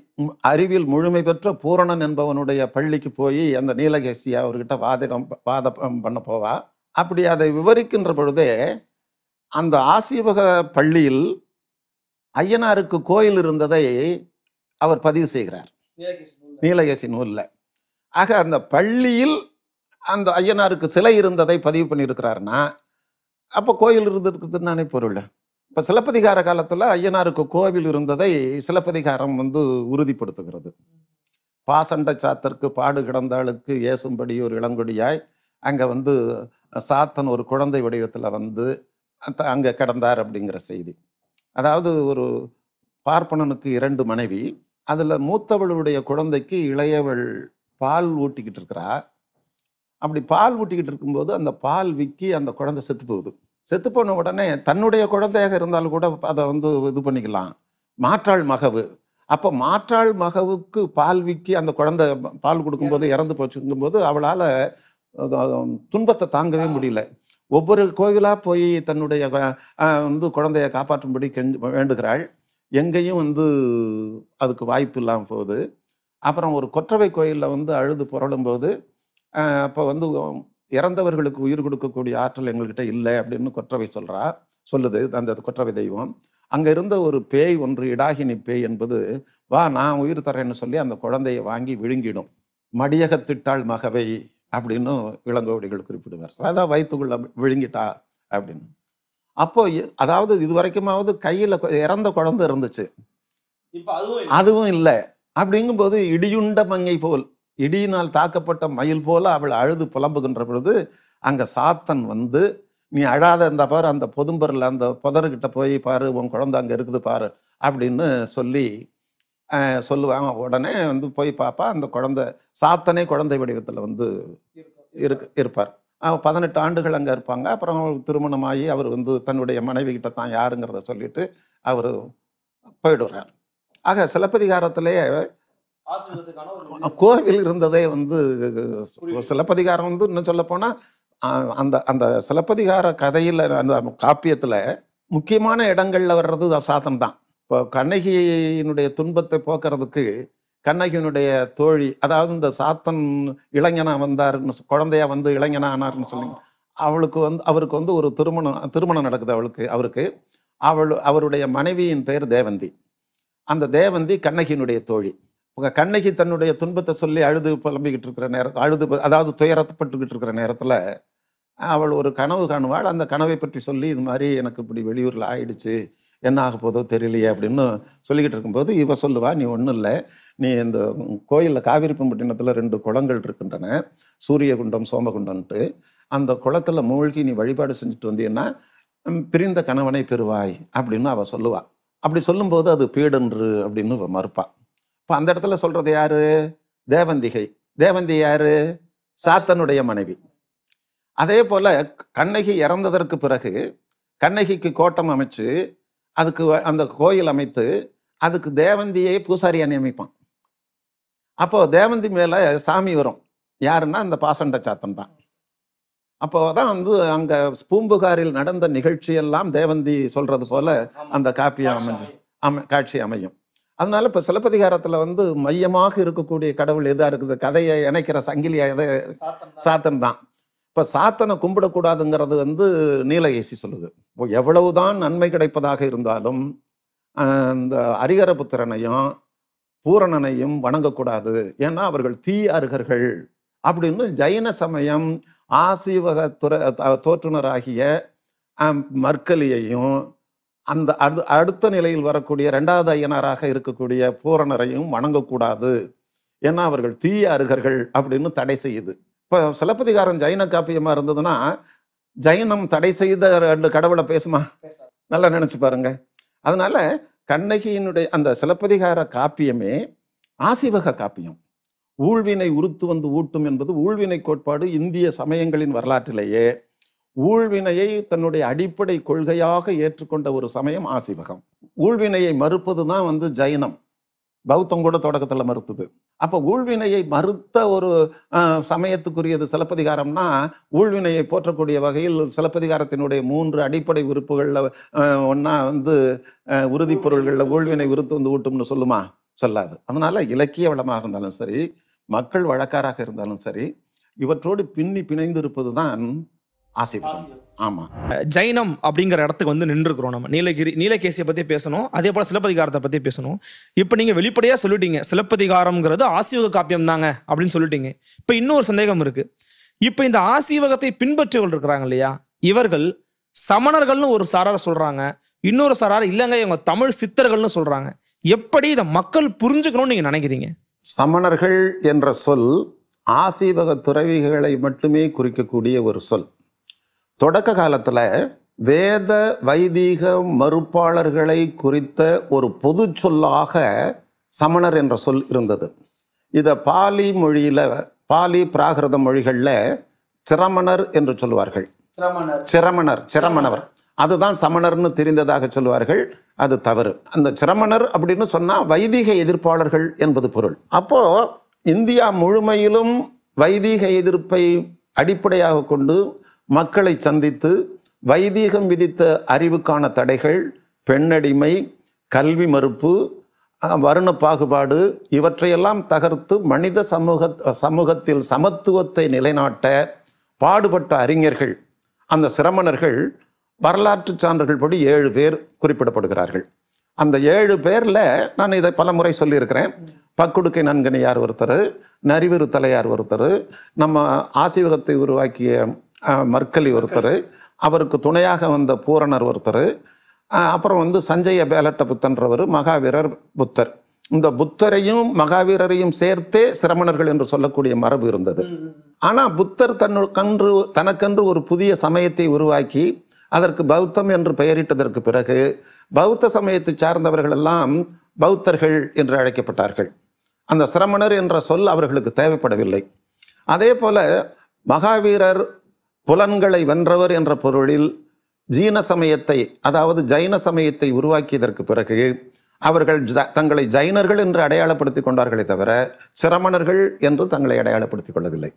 அறிவில் முழுமை பெற்ற பூரணன் என்பவனுடைய பள்ளிக்கு போய் அந்த நீலகேசியை அவர்கிட்ட வாதிடம் வாத பண்ண போவா அப்படி அதை விவரிக்கின்ற பொழுதே அந்த ஆசீவக பள்ளியில் ஐயனாருக்கு கோயில் இருந்ததை அவர் பதிவு செய்கிறார் நீலகேசி நூலில் ஆக அந்த பள்ளியில் அந்த ஐயனாருக்கு சிலை இருந்ததை பதிவு பண்ணியிருக்கிறாருன்னா அப்போ கோயில் இருந்திருக்குதுன்னு நானே பொருள் இப்போ சிலப்பதிகார காலத்தில் ஐயனாருக்கு கோவில் இருந்ததை சிலப்பதிகாரம் வந்து உறுதிப்படுத்துகிறது பாசண்ட சாத்தர்க்கு பாடு கிடந்தாளுக்கு ஏசும்படி ஒரு இளங்கொடியாய் அங்கே வந்து சாத்தன் ஒரு குழந்தை வடிவத்தில் வந்து அங்கே கிடந்தார் அப்படிங்கிற செய்தி அதாவது ஒரு பார்ப்பனனுக்கு இரண்டு மனைவி அதில் மூத்தவளுடைய குழந்தைக்கு இளையவள் பால் ஊட்டிக்கிட்டு இருக்கிறா அப்படி பால் ஊட்டிக்கிட்டு இருக்கும்போது அந்த பால் விற்கி அந்த குழந்தை செத்து போகுது செத்து போன உடனே தன்னுடைய குழந்தையாக இருந்தாலும் கூட அதை வந்து இது பண்ணிக்கலாம் மாற்றாள் மகவு அப்போ மாற்றாள் மகவுக்கு பால் விற்கி அந்த குழந்தை பால் கொடுக்கும்போது இறந்து போச்சுங்கும்போது அவளால் துன்பத்தை தாங்கவே முடியல ஒவ்வொரு கோவிலாக போய் தன்னுடைய வந்து குழந்தையை காப்பாற்றும்படி கெஞ்சு வேண்டுகிறாள் எங்கேயும் வந்து அதுக்கு வாய்ப்பு இல்லாமல் போகுது அப்புறம் ஒரு கொற்றவை கோயிலில் வந்து அழுது புரளும்போது அப்போ வந்து இறந்தவர்களுக்கு உயிர் கொடுக்கக்கூடிய ஆற்றல் எங்கள்கிட்ட இல்லை அப்படின்னு கொற்றவை சொல்கிறா சொல்லுது அந்த கொற்றவை தெய்வம் அங்கே இருந்த ஒரு பேய் ஒன்று இடாகினி பேய் என்பது வா நான் உயிர் தரேன்னு சொல்லி அந்த குழந்தையை வாங்கி விழுங்கிடும் திட்டாள் மகவை அப்படின்னு இளங்கோவடிகள் குறிப்பிடுவார் அதான் வயிற்றுக்குள்ள விழுங்கிட்டா அப்படின்னு அப்போ அதாவது இது வரைக்குமாவது கையில் இறந்த குழந்தை இருந்துச்சு அதுவும் இல்லை அப்படிங்கும்போது இடியுண்ட மங்கை போல் இடியினால் தாக்கப்பட்ட மயில் போல அவள் அழுது புலம்புகின்ற பொழுது அங்கே சாத்தன் வந்து நீ அழாத இருந்த பாரு அந்த பொதும்பரில் அந்த புதர்கிட்ட போய் பாரு உன் குழந்தை அங்கே இருக்குது பாரு அப்படின்னு சொல்லி சொல்லுவாங்க உடனே வந்து போய் பார்ப்பா அந்த குழந்தை சாத்தனே குழந்தை வடிவத்தில் வந்து இருக்கு இருப்பார் பதினெட்டு ஆண்டுகள் அங்கே இருப்பாங்க அப்புறம் திருமணமாகி அவர் வந்து தன்னுடைய மனைவி கிட்ட தான் யாருங்கிறத சொல்லிட்டு அவர் போயிடுறார் ஆக சிலப்பதிகாரத்திலேயே கோவில் இருந்ததே வந்து சிலப்பதிகாரம் வந்து இன்னும் சொல்லப்போனால் அந்த அந்த சிலப்பதிகார கதையில் அந்த காப்பியத்தில் முக்கியமான இடங்களில் வர்றது அசாதம் தான் இப்போ கண்ணகியினுடைய துன்பத்தை போக்குறதுக்கு கண்ணகியினுடைய தோழி அதாவது இந்த சாத்தன் இளைஞனா வந்தாருன்னு குழந்தையா வந்து இளைஞனா ஆனார்னு சொல்லி அவளுக்கு வந்து அவருக்கு வந்து ஒரு திருமணம் திருமணம் நடக்குது அவளுக்கு அவருக்கு அவள் அவருடைய மனைவியின் பெயர் தேவந்தி அந்த தேவந்தி கண்ணகியினுடைய தோழி உங்கள் கண்ணகி தன்னுடைய துன்பத்தை சொல்லி அழுது புலம்பிக்கிட்டு இருக்கிற நேரத்தில் அழுது அதாவது துயரப்பட்டுக்கிட்டு இருக்கிற நேரத்தில் அவள் ஒரு கனவு காணுவாள் அந்த கனவை பற்றி சொல்லி இது மாதிரி எனக்கு இப்படி வெளியூரில் ஆயிடுச்சு என்ன ஆக போதோ தெரியலையே அப்படின்னு சொல்லிக்கிட்டு இருக்கும்போது இவ சொல்லுவா நீ ஒன்றும் இல்லை நீ இந்த கோயிலில் காவிரிப்பம்பட்டினத்தில் ரெண்டு குளங்கள் இருக்கின்றன சூரியகுண்டம் சோமகுண்டம்ட்டு அந்த குளத்தில் மூழ்கி நீ வழிபாடு செஞ்சுட்டு வந்தீன்னா பிரிந்த கணவனை பெறுவாய் அப்படின்னு அவள் சொல்லுவாள் அப்படி சொல்லும்போது அது பீடன்று அப்படின்னு மறுப்பாள் இப்போ அந்த இடத்துல சொல்கிறது யார் தேவந்திகை தேவந்தி யார் சாத்தனுடைய மனைவி அதே போல் கண்ணகி இறந்ததற்கு பிறகு கண்ணகிக்கு கோட்டம் அமைச்சு அதுக்கு அந்த கோயில் அமைத்து அதுக்கு தேவந்தியை பூசாரியாக நியமிப்பான் அப்போது தேவந்தி மேலே சாமி வரும் யாருன்னா அந்த பாசண்ட சாத்தன் தான் அப்போ தான் வந்து அங்கே பூம்புகாரில் நடந்த நிகழ்ச்சியெல்லாம் தேவந்தி சொல்கிறது போல் அந்த காப்பியாக அமைஞ்சு அமை காட்சி அமையும் அதனால இப்போ சிலப்பதிகாரத்தில் வந்து மையமாக இருக்கக்கூடிய கடவுள் எதாக இருக்குது கதையை இணைக்கிற சங்கிலியாக எதை சாத்தன் தான் இப்போ சாத்தனை கும்பிடக்கூடாதுங்கிறது வந்து நீலகேசி சொல்லுது இப்போ எவ்வளவுதான் நன்மை கிடைப்பதாக இருந்தாலும் அந்த அரிகர புத்திரனையும் பூரணனையும் வணங்கக்கூடாது ஏன்னா அவர்கள் தீய அருகர்கள் அப்படின்னு ஜைன சமயம் ஆசீவக துறை தோற்றுனராகிய மற்கலியையும் அந்த அடு அடுத்த நிலையில் வரக்கூடிய ரெண்டாவது ஐயனாராக இருக்கக்கூடிய பூரணரையும் வணங்கக்கூடாது ஏன்னா அவர்கள் தீய அருகர்கள் அப்படின்னு தடை செய்யுது இப்போ சிலப்பதிகாரம் ஜைன காப்பியமாக இருந்ததுன்னா ஜைனம் தடை செய்த ரெண்டு கடவுளை பேசுமா நல்லா நினச்சி பாருங்க அதனால கண்ணகியினுடைய அந்த சிலப்பதிகார காப்பியமே ஆசிவக காப்பியம் ஊழ்வினை உறுத்து வந்து ஊட்டும் என்பது ஊழ்வினை கோட்பாடு இந்திய சமயங்களின் வரலாற்றிலேயே ஊழ்வினையை தன்னுடைய அடிப்படை கொள்கையாக ஏற்றுக்கொண்ட ஒரு சமயம் ஆசிவகம் ஊழ்வினையை மறுப்பது தான் வந்து ஜைனம் பௌத்தம் கூட தொடக்கத்தில் மறுத்தது அப்போ ஊழ்வினையை மறுத்த ஒரு சமயத்துக்குரியது சிலப்பதிகாரம்னா ஊழ்வினையை போற்றக்கூடிய வகையில் சிலப்பதிகாரத்தினுடைய மூன்று அடிப்படை உறுப்புகளில் ஒன்றா வந்து உறுதி பொருள்களில் ஊழ்வினை உறுத்து வந்து ஊட்டும்னு சொல்லுமா சொல்லாது அதனால் இலக்கிய வளமாக இருந்தாலும் சரி மக்கள் வழக்காராக இருந்தாலும் சரி இவற்றோடு பின்னி பிணைந்து இருப்பது தான் ஆசிர்வாதம் ஆமாம் ஜைனம் அப்படிங்கிற இடத்துக்கு வந்து நின்றுருக்குறோம் நம்ம நீலகிரி நீலகேசியை பற்றி பேசணும்
அதே போல் சிலப்பதிகாரத்தை பற்றி பேசணும் இப்போ நீங்கள் வெளிப்படையாக சொல்லிட்டீங்க சிலப்பதிகாரம்ங்கிறது ஆசீவக காப்பியம் தாங்க அப்படின்னு சொல்லிட்டீங்க இப்போ இன்னொரு சந்தேகம் இருக்குது இப்போ இந்த ஆசீவகத்தை பின்பற்றிகள் இருக்கிறாங்க இல்லையா இவர்கள் சமணர்கள்னு ஒரு சாரார் சொல்கிறாங்க இன்னொரு சாரார் இல்லைங்க இவங்க தமிழ் சித்தர்கள்னு சொல்கிறாங்க எப்படி இதை மக்கள் புரிஞ்சுக்கணும்னு நீங்கள் நினைக்கிறீங்க
சமணர்கள் என்ற சொல் ஆசீவக துறவிகளை மட்டுமே குறிக்கக்கூடிய ஒரு சொல் தொடக்க காலத்தில் வேத வைதீக மறுப்பாளர்களை குறித்த ஒரு பொது சொல்லாக சமணர் என்ற சொல் இருந்தது இதை பாலி மொழியில் பாலி பிராகிருத மொழிகளில் சிரமணர் என்று சொல்லுவார்கள் சிரமணர் சிரமணவர் அதுதான் சமணர்னு தெரிந்ததாக சொல்லுவார்கள் அது தவறு அந்த சிரமணர் அப்படின்னு சொன்னால் வைதிக எதிர்ப்பாளர்கள் என்பது பொருள் அப்போ இந்தியா முழுமையிலும் வைதீக எதிர்ப்பை அடிப்படையாக கொண்டு மக்களை சந்தித்து வைதீகம் விதித்த அறிவுக்கான தடைகள் பெண்ணடிமை கல்வி மறுப்பு வருண பாகுபாடு இவற்றையெல்லாம் தகர்த்து மனித சமூக சமூகத்தில் சமத்துவத்தை நிலைநாட்ட பாடுபட்ட அறிஞர்கள் அந்த சிரமணர்கள் வரலாற்று சான்றுகள் படி ஏழு பேர் குறிப்பிடப்படுகிறார்கள் அந்த ஏழு பேரில் நான் இதை பல முறை சொல்லியிருக்கிறேன் பக்குடுக்கை நன்கனியார் ஒருத்தர் நரிவிரு தலையார் ஒருத்தர் நம்ம ஆசிவகத்தை உருவாக்கிய மர்க்கலி ஒருத்தர் அவருக்கு துணையாக வந்த பூரணர் ஒருத்தர் அப்புறம் வந்து சஞ்சய பேலட்ட புத்தன்றவர் மகாவீரர் புத்தர் இந்த புத்தரையும் மகாவீரரையும் சேர்த்தே சிரமணர்கள் என்று சொல்லக்கூடிய மரபு இருந்தது ஆனால் புத்தர் தன்னு கன்று தனக்கென்று ஒரு புதிய சமயத்தை உருவாக்கி அதற்கு பௌத்தம் என்று பெயரிட்டதற்கு பிறகு பௌத்த சமயத்தை சார்ந்தவர்கள் எல்லாம் பௌத்தர்கள் என்று அழைக்கப்பட்டார்கள் அந்த சிரமணர் என்ற சொல் அவர்களுக்கு தேவைப்படவில்லை அதே போல மகாவீரர் புலன்களை வென்றவர் என்ற பொருளில் ஜீன சமயத்தை அதாவது ஜைன சமயத்தை உருவாக்கியதற்கு பிறகு அவர்கள் தங்களை ஜைனர்கள் என்று அடையாளப்படுத்தி கொண்டார்களே தவிர சிரமணர்கள் என்று தங்களை அடையாளப்படுத்திக் கொள்ளவில்லை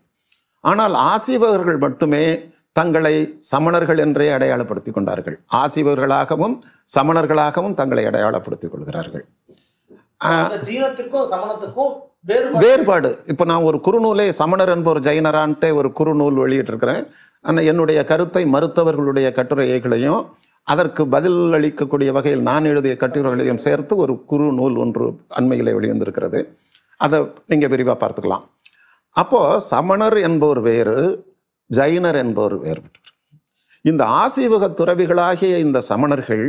ஆனால் ஆசிவர்கள் மட்டுமே தங்களை சமணர்கள் என்றே அடையாளப்படுத்திக் கொண்டார்கள் ஆசிவர்களாகவும் சமணர்களாகவும் தங்களை அடையாளப்படுத்திக் கொள்கிறார்கள் வேறுபாடு இப்போ நான் ஒரு குறுநூலே சமணர் என்பவர் ஜெயினரான்ட்டு ஒரு குறுநூல் வெளியிட்டிருக்கிறேன் ஆனால் என்னுடைய கருத்தை மறுத்தவர்களுடைய கட்டுரைகளையும் அதற்கு பதில் அளிக்கக்கூடிய வகையில் நான் எழுதிய கட்டுரைகளையும் சேர்த்து ஒரு குறு நூல் ஒன்று அண்மையிலே வெளிவந்திருக்கிறது அதை நீங்கள் விரிவாக பார்த்துக்கலாம் அப்போது சமணர் என்பவர் வேறு ஜைனர் என்பவர் வேறுபட்டவர் இந்த ஆசீவக துறவிகளாகிய இந்த சமணர்கள்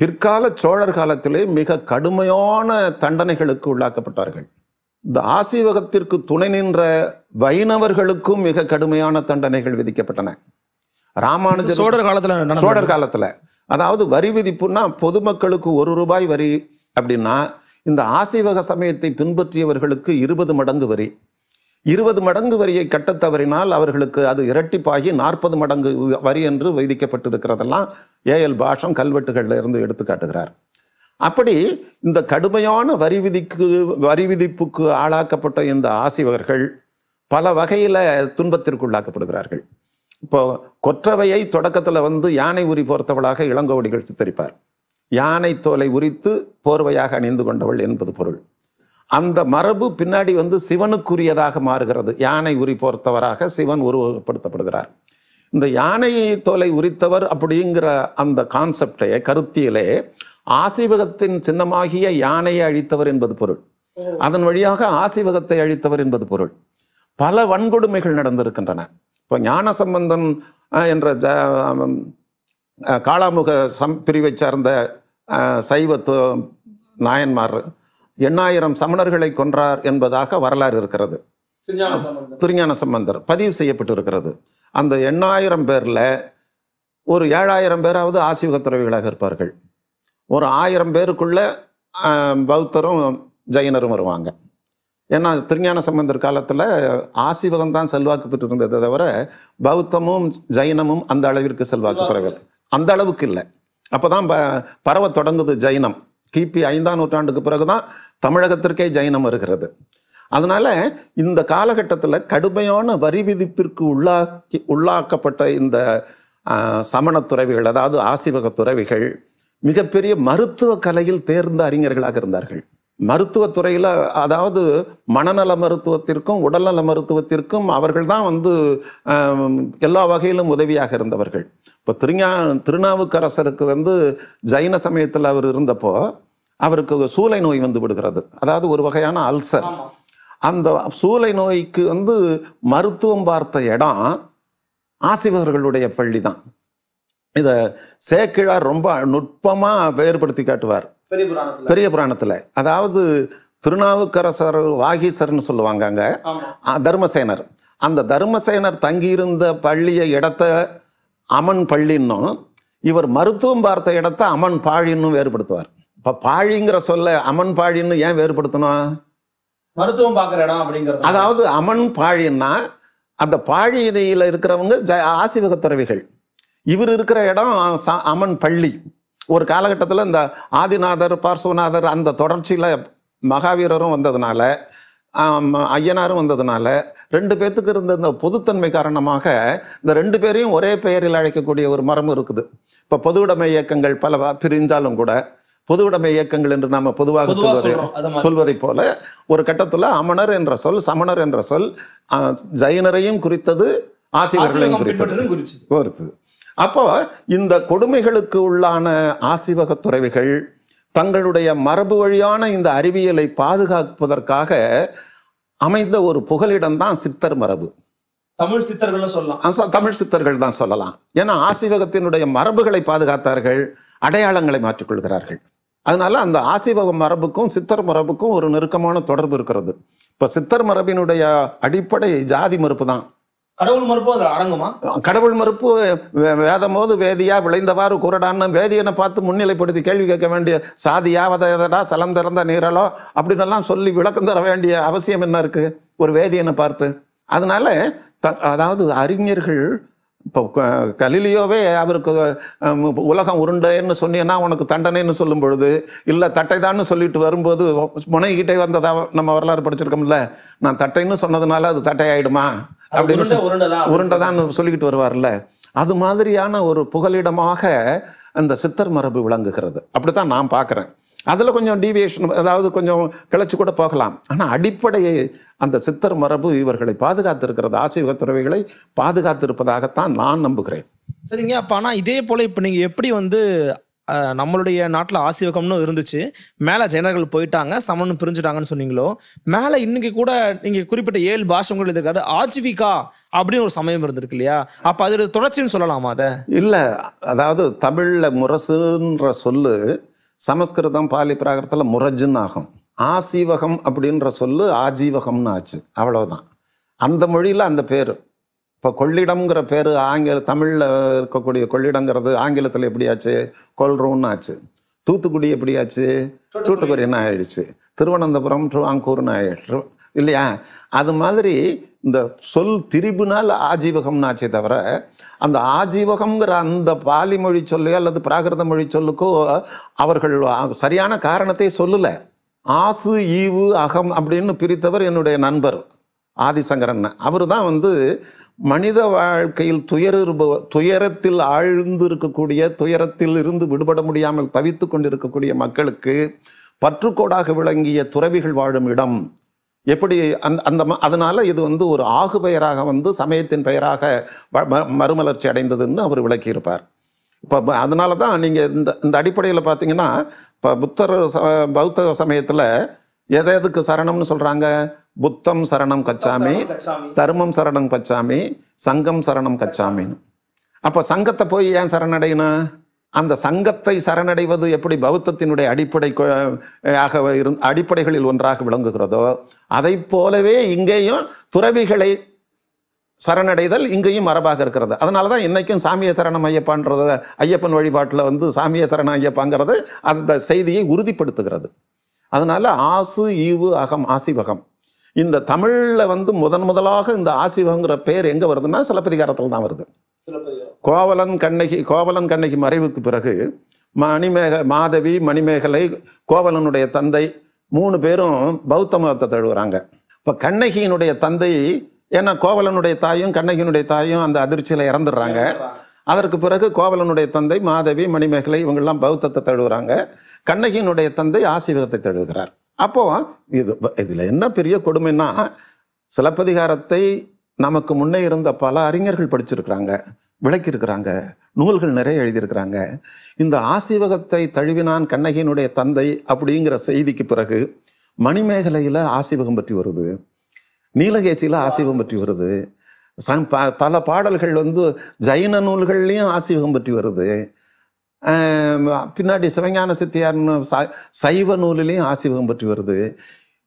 பிற்கால சோழர் காலத்திலே மிக கடுமையான தண்டனைகளுக்கு உள்ளாக்கப்பட்டார்கள் இந்த ஆசீவகத்திற்கு துணை நின்ற வைணவர்களுக்கும் மிக கடுமையான தண்டனைகள் விதிக்கப்பட்டன ராமானுஜ சோழர் காலத்தில் சோழர் காலத்தில் அதாவது வரி விதிப்புன்னா பொதுமக்களுக்கு ஒரு ரூபாய் வரி அப்படின்னா இந்த ஆசைவக சமயத்தை பின்பற்றியவர்களுக்கு இருபது மடங்கு வரி இருபது மடங்கு வரியை கட்ட தவறினால் அவர்களுக்கு அது இரட்டிப்பாகி நாற்பது மடங்கு வரி என்று விதிக்கப்பட்டிருக்கிறதெல்லாம் ஏஎல் பாஷம் கல்வெட்டுகளில் இருந்து எடுத்து காட்டுகிறார் அப்படி இந்த கடுமையான வரி விதிக்கு வரி விதிப்புக்கு ஆளாக்கப்பட்ட இந்த ஆசிவர்கள் பல வகையில் துன்பத்திற்குள்ளாக்கப்படுகிறார்கள் இப்போ கொற்றவையை தொடக்கத்தில் வந்து யானை உரி போர்த்தவளாக இளங்கோவடிகள் சித்தரிப்பார் யானை தோலை உரித்து போர்வையாக அணிந்து கொண்டவள் என்பது பொருள் அந்த மரபு பின்னாடி வந்து சிவனுக்குரியதாக மாறுகிறது யானை உரி போர்த்தவராக சிவன் உருவகப்படுத்தப்படுகிறார் இந்த யானை தோலை உரித்தவர் அப்படிங்கிற அந்த கான்செப்டே கருத்தியலே ஆசிவகத்தின் சின்னமாகிய யானையை அழித்தவர் என்பது பொருள் அதன் வழியாக ஆசிவகத்தை அழித்தவர் என்பது பொருள் பல வன்கொடுமைகள் நடந்திருக்கின்றன இப்போ ஞான சம்பந்தன் என்ற ஜ காளாமுக சம் பிரிவை சார்ந்த சைவ நாயன்மார் எண்ணாயிரம் சமணர்களை கொன்றார் என்பதாக வரலாறு இருக்கிறது திருஞான சம்பந்தர் பதிவு செய்யப்பட்டிருக்கிறது அந்த எண்ணாயிரம் பேரில் ஒரு ஏழாயிரம் பேராவது ஆசிவக துறவிகளாக இருப்பார்கள் ஒரு ஆயிரம் பேருக்குள்ளே பௌத்தரும் ஜெயினரும் வருவாங்க ஏன்னா திருஞான சம்பந்தர் காலத்தில் ஆசிவகம் தான் செல்வாக்கு பெற்று இருந்ததை தவிர பௌத்தமும் ஜைனமும் அந்த அளவிற்கு செல்வாக்கு பெறவில்லை அந்த அளவுக்கு இல்லை அப்போ தான் ப பரவ தொடங்குது ஜைனம் கிபி ஐந்தாம் நூற்றாண்டுக்கு பிறகு தான் தமிழகத்திற்கே ஜைனம் வருகிறது அதனால் இந்த காலகட்டத்தில் கடுமையான வரி விதிப்பிற்கு உள்ளாக்கி உள்ளாக்கப்பட்ட இந்த சமண துறவிகள் அதாவது ஆசிவக துறவிகள் மிகப்பெரிய மருத்துவ கலையில் தேர்ந்த அறிஞர்களாக இருந்தார்கள் மருத்துவத்துறையில் அதாவது மனநல மருத்துவத்திற்கும் உடல்நல மருத்துவத்திற்கும் அவர்கள் தான் வந்து எல்லா வகையிலும் உதவியாக இருந்தவர்கள் இப்போ திருஞா திருநாவுக்கரசருக்கு வந்து ஜைன சமயத்தில் அவர் இருந்தப்போ அவருக்கு சூளை நோய் வந்து விடுகிறது அதாவது ஒரு வகையான அல்சர் அந்த சூளை நோய்க்கு வந்து மருத்துவம் பார்த்த இடம் ஆசிவர்களுடைய பள்ளி தான் இதை சேக்கிழார் ரொம்ப நுட்பமாக வேறுபடுத்தி காட்டுவார் பெரிய புராணத்தில் அதாவது திருநாவுக்கரசர் வாகீசர்னு சொல்லுவாங்க அங்கே தர்மசேனர் அந்த தர்மசேனர் தங்கியிருந்த பள்ளியை இடத்த அமன் பள்ளின்னும் இவர் மருத்துவம் பார்த்த இடத்த அமன் பாழின்னு வேறுபடுத்துவார் இப்போ பாழிங்கிற சொல்ல அமன் பாழின்னு ஏன் வேறுபடுத்தணும் மருத்துவம் பார்க்குற இடம் அப்படிங்கிறது அதாவது அமன் பாழின்னா அந்த பாழியில இருக்கிறவங்க ஆசிவக துறவிகள் இவர் இருக்கிற இடம் அமன் பள்ளி ஒரு காலகட்டத்தில் இந்த ஆதிநாதர் பார்சுவநாதர் அந்த தொடர்ச்சியில் மகாவீரரும் வந்ததுனால ஐயனாரும் வந்ததுனால ரெண்டு பேர்த்துக்கு இருந்த இந்த பொதுத்தன்மை காரணமாக இந்த ரெண்டு பேரையும் ஒரே பெயரில் அழைக்கக்கூடிய ஒரு மரம் இருக்குது இப்போ பொது உடைமை இயக்கங்கள் பல பிரிஞ்சாலும் கூட பொது உடைமை இயக்கங்கள் என்று நாம் பொதுவாக சொல்வதை சொல்வதைப் போல ஒரு கட்டத்தில் அமணர் என்ற சொல் சமணர் என்ற சொல் ஜைனரையும் குறித்தது ஆசிரியர்களையும் குறித்தது அப்போ இந்த கொடுமைகளுக்கு உள்ளான ஆசிவக துறவிகள் தங்களுடைய மரபு வழியான இந்த அறிவியலை பாதுகாப்பதற்காக அமைந்த ஒரு புகலிடம் தான் சித்தர் மரபு தமிழ் சித்தர்கள் சொல்லலாம் தமிழ் சித்தர்கள் தான் சொல்லலாம் ஏன்னா ஆசிவகத்தினுடைய மரபுகளை பாதுகாத்தார்கள் அடையாளங்களை மாற்றிக்கொள்கிறார்கள் அதனால அந்த ஆசிவக மரபுக்கும் சித்தர் மரபுக்கும் ஒரு நெருக்கமான தொடர்பு இருக்கிறது இப்போ சித்தர் மரபினுடைய அடிப்படை ஜாதி மறுப்பு தான் கடவுள் மறுப்பு அதில் அடங்குமா கடவுள் மறுப்பு வேதமோது வேதியா விளைந்தவாறு குரடான்னு வேதியனை பார்த்து முன்னிலைப்படுத்தி கேள்வி கேட்க வேண்டிய சாதியாவதா சலம் திறந்த நீரலோ எல்லாம் சொல்லி விளக்கம் தர வேண்டிய அவசியம் என்ன இருக்குது ஒரு வேதியனை பார்த்து அதனால த அதாவது அறிஞர்கள் இப்போ கலிலியோவே அவருக்கு உலகம் உருண்டைன்னு சொன்னீங்கன்னா உனக்கு தண்டனைன்னு சொல்லும் பொழுது இல்லை தட்டைதான்னு சொல்லிட்டு வரும்போது முனைகிட்டே வந்ததாக நம்ம வரலாறு படிச்சிருக்கோம்ல நான் தட்டைன்னு சொன்னதுனால அது தட்டை ஆகிடுமா அப்படின்னு உருண்டைதான் சொல்லிக்கிட்டு வருவார்ல அது மாதிரியான ஒரு புகலிடமாக அந்த சித்தர் மரபு விளங்குகிறது அப்படித்தான் நான் பார்க்குறேன் அதில் கொஞ்சம் டீவியேஷன் அதாவது கொஞ்சம் கிளச்சி கூட போகலாம் ஆனால் அடிப்படையை அந்த சித்தர் மரபு இவர்களை பாதுகாத்திருக்கிறது ஆசைவக துறவிகளை பாதுகாத்திருப்பதாகத்தான் நான் நம்புகிறேன்
சரிங்க அப்போ ஆனால் இதே போல இப்போ நீங்கள் எப்படி வந்து நம்மளுடைய நாட்டில் ஆசீவகம்னு இருந்துச்சு மேலே ஜைனர்கள் போயிட்டாங்க சமணம் பிரிஞ்சுட்டாங்கன்னு சொன்னீங்களோ மேலே இன்னைக்கு கூட நீங்கள் குறிப்பிட்ட ஏழு பாஷங்கள் இருக்காது ஆஜீவிகா ஆஜிவிகா அப்படின்னு ஒரு சமயம் இருந்திருக்கு இல்லையா அப்போ அது தொடர்ச்சின்னு சொல்லலாமா அதை
இல்லை அதாவது தமிழில் முரசுன்ற சொல்லு சமஸ்கிருதம் பாலி பிராகிருத்தில் முரஜுன்னு ஆகும் ஆசீவகம் அப்படின்ற சொல்லு ஆஜீவகம்னு ஆச்சு அவ்வளோதான் அந்த மொழியில் அந்த பேர் இப்போ கொள்ளிடம்ங்கிற பேர் ஆங்கில தமிழில் இருக்கக்கூடிய கொள்ளிடங்கிறது ஆங்கிலத்தில் எப்படியாச்சு கொல்றூன்னு ஆச்சு தூத்துக்குடி எப்படியாச்சு என்ன ஆயிடுச்சு திருவனந்தபுரம் ட்ருவாங்கூர்னு ஆயிடுச்சு இல்லையா அது மாதிரி இந்த சொல் திரிபுனால் ஆஜீவகம்னு ஆச்சே தவிர அந்த ஆஜீவகம்ங்கிற அந்த பாலி மொழி சொல்லையோ அல்லது பிராகிருத மொழி சொல்லுக்கோ அவர்கள் சரியான காரணத்தை சொல்லலை ஆசு ஈவு அகம் அப்படின்னு பிரித்தவர் என்னுடைய நண்பர் ஆதிசங்கரன் அவர் தான் வந்து மனித வாழ்க்கையில் துயரிருப துயரத்தில் ஆழ்ந்து இருக்கக்கூடிய துயரத்தில் இருந்து விடுபட முடியாமல் தவித்து கொண்டிருக்கக்கூடிய மக்களுக்கு பற்றுக்கோடாக விளங்கிய துறவிகள் வாழும் இடம் எப்படி அந்த அந்த அதனால் இது வந்து ஒரு ஆகு பெயராக வந்து சமயத்தின் பெயராக மறுமலர்ச்சி அடைந்ததுன்னு அவர் விளக்கியிருப்பார் இப்போ அதனால தான் நீங்கள் இந்த இந்த அடிப்படையில் பார்த்தீங்கன்னா இப்போ புத்தர் பௌத்த சமயத்தில் எதை எதுக்கு சரணம்னு சொல்கிறாங்க புத்தம் சரணம் கச்சாமி தர்மம் சரணம் கச்சாமி சங்கம் சரணம் கச்சாமின்னு அப்போ சங்கத்தை போய் ஏன் சரணடையினா அந்த சங்கத்தை சரணடைவது எப்படி பௌத்தத்தினுடைய அடிப்படை ஆக இரு அடிப்படைகளில் ஒன்றாக விளங்குகிறதோ அதை போலவே இங்கேயும் துறவிகளை சரணடைதல் இங்கேயும் மரபாக இருக்கிறது அதனால தான் இன்றைக்கும் சாமிய சரணம் ஐயப்பான்றத ஐயப்பன் வழிபாட்டில் வந்து சாமிய சரணம் ஐயப்பாங்கிறது அந்த செய்தியை உறுதிப்படுத்துகிறது அதனால் ஆசு ஈவு அகம் ஆசிவகம் இந்த தமிழில் வந்து முதன் முதலாக இந்த ஆசிவங்கிற பேர் எங்கே வருதுன்னா சிலப்பதிகாரத்தில் தான் வருது கோவலன் கண்ணகி கோவலன் கண்ணகி மறைவுக்கு பிறகு மணிமேக மாதவி மணிமேகலை கோவலனுடைய தந்தை மூணு பேரும் பௌத்த மதத்தை தழுவுறாங்க இப்போ கண்ணகியினுடைய தந்தை ஏன்னா கோவலனுடைய தாயும் கண்ணகியினுடைய தாயும் அந்த அதிர்ச்சியில் இறந்துடுறாங்க அதற்கு பிறகு கோவலனுடைய தந்தை மாதவி மணிமேகலை இவங்கெல்லாம் பௌத்தத்தை தழுவுறாங்க கண்ணகியினுடைய தந்தை ஆசிவகத்தை தழுவுகிறார் அப்போது இது இதில் என்ன பெரிய கொடுமைன்னா சிலப்பதிகாரத்தை நமக்கு முன்னே இருந்த பல அறிஞர்கள் படிச்சிருக்கிறாங்க விளக்கியிருக்கிறாங்க நூல்கள் நிறைய எழுதியிருக்கிறாங்க இந்த ஆசீவகத்தை தழுவினான் கண்ணகியினுடைய தந்தை அப்படிங்கிற செய்திக்கு பிறகு மணிமேகலையில் ஆசீவகம் பற்றி வருது நீலகேசியில் ஆசீவகம் பற்றி வருது பல பாடல்கள் வந்து ஜைன நூல்கள்லேயும் ஆசீவகம் பற்றி வருது பின்னாடி சிவஞான சித்தியார்னு சைவ நூலிலையும் ஆசிவகம் பற்றி வருது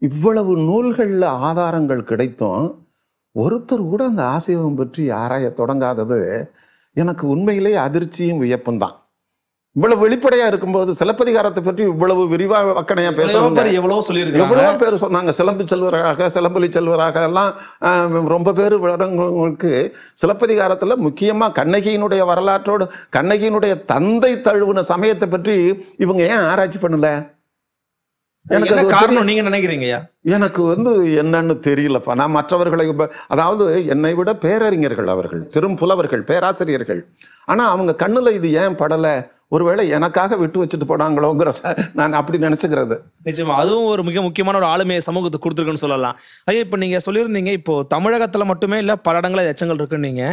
இவ்வளவு நூல்களில் ஆதாரங்கள் கிடைத்தும் ஒருத்தர் கூட அந்த ஆசிவகம் பற்றி ஆராய தொடங்காதது எனக்கு உண்மையிலேயே அதிர்ச்சியும் வியப்பும் தான் இவ்வளவு வெளிப்படையா இருக்கும்போது சிலப்பதிகாரத்தை பற்றி இவ்வளவு விரிவாக அக்கனையா பேசுவாங்க
எவ்வளவு
பேர் சொன்னாங்க சிலம்பு செல்வராக சிலம்பலி செல்வராக எல்லாம் ரொம்ப பேர் விவரங்களுக்கு சிலப்பதிகாரத்துல முக்கியமா கண்ணகியினுடைய வரலாற்றோடு கண்ணகியினுடைய தந்தை தழுவின சமயத்தை பற்றி இவங்க ஏன் ஆராய்ச்சி பண்ணல எனக்கு காரணம்
நீங்க நினைக்கிறீங்கயா
எனக்கு வந்து என்னன்னு தெரியலப்பா நான் மற்றவர்களை அதாவது என்னை விட பேரறிஞர்கள் அவர்கள் சிறும் புலவர்கள் பேராசிரியர்கள் ஆனா அவங்க கண்ணுல இது ஏன் படலை ஒருவேளை எனக்காக விட்டு வச்சுட்டு போனாங்களோங்கிற நான் அப்படி நினச்சிக்கிறது
நிச்சயமா அதுவும் ஒரு மிக முக்கியமான ஒரு ஆளுமையை சமூகத்துக்கு கொடுத்துருக்குன்னு சொல்லலாம் ஐயா இப்போ நீங்கள் சொல்லியிருந்தீங்க இப்போ தமிழகத்தில் மட்டுமே இல்லை பல இடங்களில் எச்சங்கள் இருக்குன்னீங்க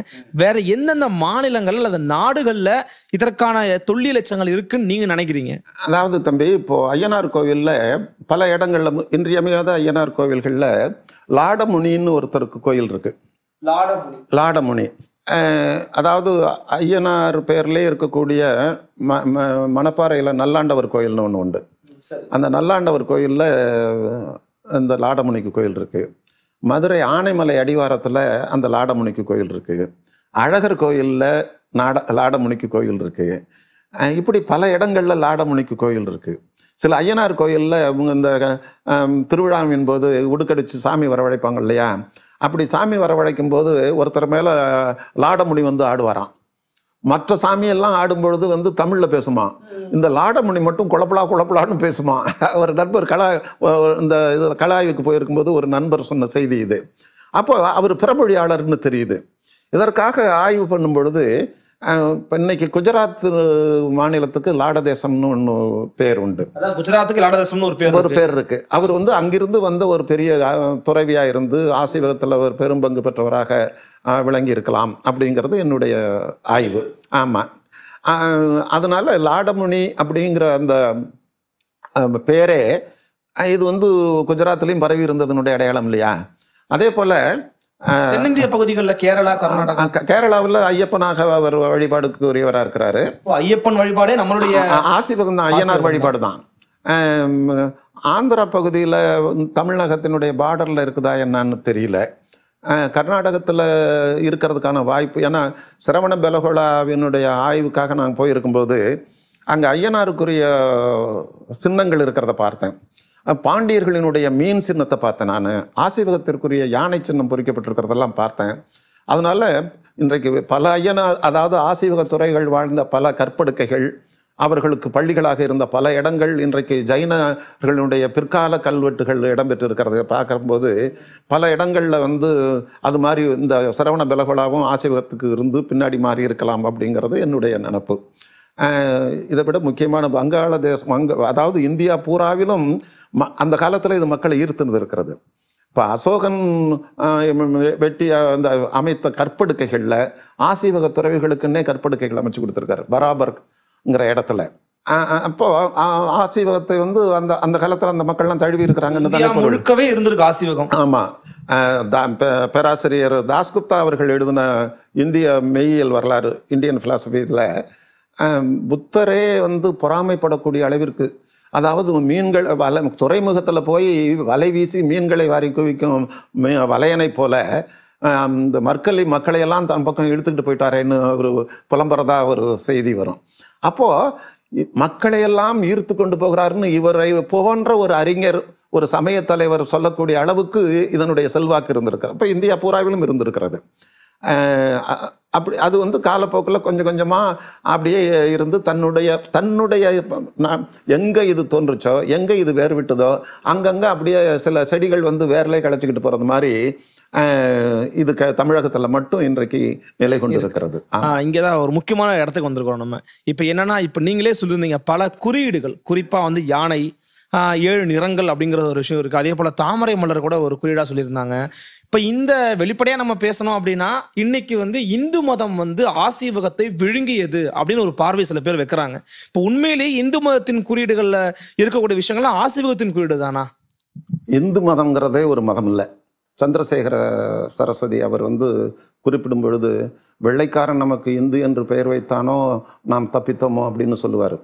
வேற எந்தெந்த மாநிலங்கள் அல்லது நாடுகளில் இதற்கான தொல்லியல் எச்சங்கள் இருக்குன்னு நீங்கள் நினைக்கிறீங்க
அதாவது தம்பி இப்போது ஐயனார் கோவிலில் பல இடங்களில் இன்றியமையாத ஐயனார் கோவில்களில் லாடமுனின்னு ஒருத்தருக்கு கோயில் இருக்குது லாடமுனி லாடமுனி அதாவது ஐயனார் பேர்லேயே இருக்கக்கூடிய ம ம மணப்பாறையில் நல்லாண்டவர் கோயில்னு ஒன்று உண்டு அந்த நல்லாண்டவர் கோயிலில் இந்த லாடமுனிக்கு கோயில் இருக்குது மதுரை ஆனைமலை அடிவாரத்தில் அந்த லாடமுனிக்கு கோயில் இருக்குது அழகர் கோயிலில் நாட லாடமுனிக்கு கோயில் இருக்குது இப்படி பல இடங்களில் லாடமுனிக்கு கோயில் இருக்குது சில ஐயனார் கோயிலில் அவங்க இந்த திருவிழாவின் போது உடுக்கடிச்சு சாமி வரவழைப்பாங்க இல்லையா அப்படி சாமி வரவழைக்கும் போது ஒருத்தர் மேலே லாடமுனி வந்து ஆடுவாராம் மற்ற சாமியெல்லாம் ஆடும்பொழுது வந்து தமிழில் பேசுமா இந்த லாடமுனி மட்டும் குழப்பலா குழப்பலான்னு பேசுமா *laughs* ஒரு நண்பர் கலா இந்த இதில் கலாய்வுக்கு போயிருக்கும்போது ஒரு நண்பர் சொன்ன செய்தி இது அப்போ அவர் பிறமொழியாளர்னு தெரியுது இதற்காக ஆய்வு பண்ணும் பொழுது இப்போ இன்னைக்கு குஜராத் மாநிலத்துக்கு லாடதேசம்னு ஒன்று பேர் உண்டு
குஜராத்துக்கு லாடதேசம்னு ஒரு பேர் ஒரு பேர் இருக்கு
அவர் வந்து அங்கிருந்து வந்த ஒரு பெரிய துறவியாக இருந்து ஆசீர்வாதத்தில் ஒரு பெரும் பங்கு பெற்றவராக விளங்கி இருக்கலாம் அப்படிங்கிறது என்னுடைய ஆய்வு ஆமாம் அதனால் லாடமுனி அப்படிங்கிற அந்த பேரே இது வந்து குஜராத்லேயும் பரவி இருந்ததுனுடைய அடையாளம் இல்லையா அதே போல் தென்னிந்திய
பகுதிகளில் கேரளா கர்நாடகா
கேரளாவில் ஐயப்பனாக அவர் வழிபாடுக்கு உரியவராக இருக்கிறாரு ஐயப்பன் வழிபாடே நம்மளுடைய ஆசிர்வாதம் தான் ஐயனார் வழிபாடு தான் ஆந்திரா பகுதியில் தமிழகத்தினுடைய பார்டரில் இருக்குதா என்னன்னு தெரியல கர்நாடகத்தில் இருக்கிறதுக்கான வாய்ப்பு ஏன்னா சிரவண பெலகோலாவினுடைய ஆய்வுக்காக நான் போயிருக்கும்போது அங்கே ஐயனாருக்குரிய சின்னங்கள் இருக்கிறத பார்த்தேன் பாண்டியர்களினுடைய மீன் சின்னத்தை பார்த்தேன் நான் ஆசிவகத்திற்குரிய யானை சின்னம் பொறிக்கப்பட்டிருக்கிறதெல்லாம் பார்த்தேன் அதனால் இன்றைக்கு பல ஐயனா அதாவது ஆசீவக துறைகள் வாழ்ந்த பல கற்படுக்கைகள் அவர்களுக்கு பள்ளிகளாக இருந்த பல இடங்கள் இன்றைக்கு ஜைனர்களுடைய பிற்கால கல்வெட்டுகள் இருக்கிறத பார்க்கும்போது பல இடங்களில் வந்து அது மாதிரி இந்த சரவண பலகோலாவும் ஆசிவகத்துக்கு இருந்து பின்னாடி மாறி இருக்கலாம் அப்படிங்கிறது என்னுடைய நினப்பு இதை விட முக்கியமான வங்காளதேசம் அங்க அதாவது இந்தியா பூராவிலும் ம அந்த காலத்தில் இது மக்களை ஈர்த்துனது இருக்கிறது இப்போ அசோகன் வெட்டி அந்த அமைத்த கற்படுக்கைகளில் ஆசீவக துறவிகளுக்குன்னே கற்படுக்கைகள் அமைச்சு கொடுத்துருக்காரு பராபர்ங்கிற இடத்துல அப்போது ஆசீவகத்தை வந்து அந்த அந்த காலத்தில் அந்த மக்கள்லாம் தழுவி இருக்கிறாங்கன்னு தான் முழுக்கவே இருந்திருக்கு ஆசீவகம் ஆமாம் பேராசிரியர் தாஸ்குப்தா அவர்கள் எழுதின இந்திய மெய்யியல் வரலாறு இந்தியன் ஃபிலாசபியில் புத்தரே வந்து பொறாமைப்படக்கூடிய அளவிற்கு அதாவது மீன்கள் வலை துறைமுகத்தில் போய் வலை வீசி மீன்களை வாரி குவிக்கும் வலையனை போல இந்த மக்களை மக்களையெல்லாம் தன் பக்கம் இழுத்துக்கிட்டு போயிட்டாரேன்னு ஒரு புலம்புறதா ஒரு செய்தி வரும் அப்போது மக்களையெல்லாம் ஈர்த்து கொண்டு போகிறாருன்னு இவரை போன்ற ஒரு அறிஞர் ஒரு சமய தலைவர் சொல்லக்கூடிய அளவுக்கு இதனுடைய செல்வாக்கு இருந்திருக்கிறார் இப்போ இந்தியா பூராவிலும் இருந்திருக்கிறது அப்படி அது வந்து காலப்போக்கில் கொஞ்சம் கொஞ்சமாக அப்படியே இருந்து தன்னுடைய தன்னுடைய நான் எங்கே இது தோன்றுச்சோ எங்கே இது வேர் விட்டதோ அங்கங்கே அப்படியே சில செடிகள் வந்து வேர்லே கிடச்சிக்கிட்டு போகிறது மாதிரி இது க தமிழகத்தில் மட்டும் இன்றைக்கு நிலை கொண்டு இருக்கிறது
இங்கே தான் ஒரு முக்கியமான இடத்துக்கு வந்திருக்கிறோம் நம்ம இப்போ என்னென்னா இப்போ நீங்களே சொல்லியிருந்தீங்க பல குறியீடுகள் குறிப்பாக வந்து யானை ஏழு நிறங்கள் அப்படிங்கிற ஒரு விஷயம் இருக்குது அதே போல் தாமரை மலர் கூட ஒரு குறியீடாக சொல்லியிருந்தாங்க இப்போ இந்த வெளிப்படையாக நம்ம பேசணும் அப்படின்னா இன்னைக்கு வந்து இந்து மதம் வந்து ஆசீவகத்தை விழுங்கியது அப்படின்னு ஒரு பார்வை சில பேர் வைக்கிறாங்க இப்போ உண்மையிலேயே இந்து மதத்தின் குறியீடுகளில் இருக்கக்கூடிய விஷயங்கள்லாம் ஆசீவகத்தின் குறியீடு தானா
இந்து மதம்ங்கிறதே ஒரு மதம் இல்லை சந்திரசேகர சரஸ்வதி அவர் வந்து குறிப்பிடும் பொழுது வெள்ளைக்காரன் நமக்கு இந்து என்று பெயர் வைத்தானோ நாம் தப்பித்தோமோ அப்படின்னு சொல்லுவார்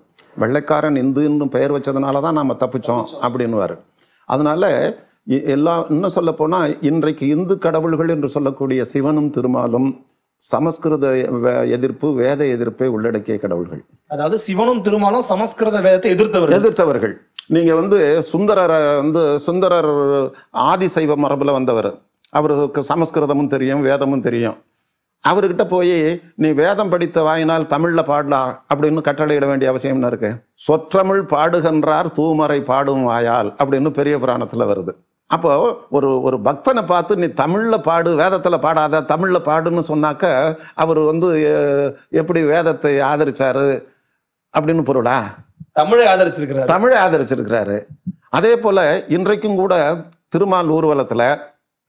வெள்ளைக்காரன் இந்து என்று பெயர் வச்சதுனால தான் நாம் தப்பித்தோம் அப்படின்வார் அதனால் எல்லா இன்னும் சொல்லப்போனால் இன்றைக்கு இந்து கடவுள்கள் என்று சொல்லக்கூடிய சிவனும் திருமாலும் சமஸ்கிருத எதிர்ப்பு வேத எதிர்ப்பை உள்ளடக்கிய கடவுள்கள் அதாவது சிவனும் திருமாலும் சமஸ்கிருத வேதத்தை எதிர்த்தவர்கள் எதிர்த்தவர்கள் நீங்கள் வந்து சுந்தரரை வந்து சுந்தரர் ஆதிசைவ மரபில் வந்தவர் அவருக்கு சமஸ்கிருதமும் தெரியும் வேதமும் தெரியும் அவர்கிட்ட போய் நீ வேதம் படித்த வாயினால் தமிழில் பாடலாம் அப்படின்னு கட்டளையிட வேண்டிய அவசியம்னு இருக்கு சொற்றமிழ் பாடுகின்றார் தூமரை பாடும் வாயால் அப்படின்னு பெரிய புராணத்தில் வருது அப்போ ஒரு ஒரு பக்தனை பார்த்து நீ தமிழில் பாடு வேதத்தில் பாடாத தமிழில் பாடுன்னு சொன்னாக்க அவர் வந்து எப்படி வேதத்தை ஆதரிச்சாரு அப்படின்னு பொருளா தமிழை ஆதரிச்சிருக்கிறார் தமிழை ஆதரிச்சிருக்கிறாரு அதே போல் இன்றைக்கும் கூட திருமால் ஊர்வலத்தில்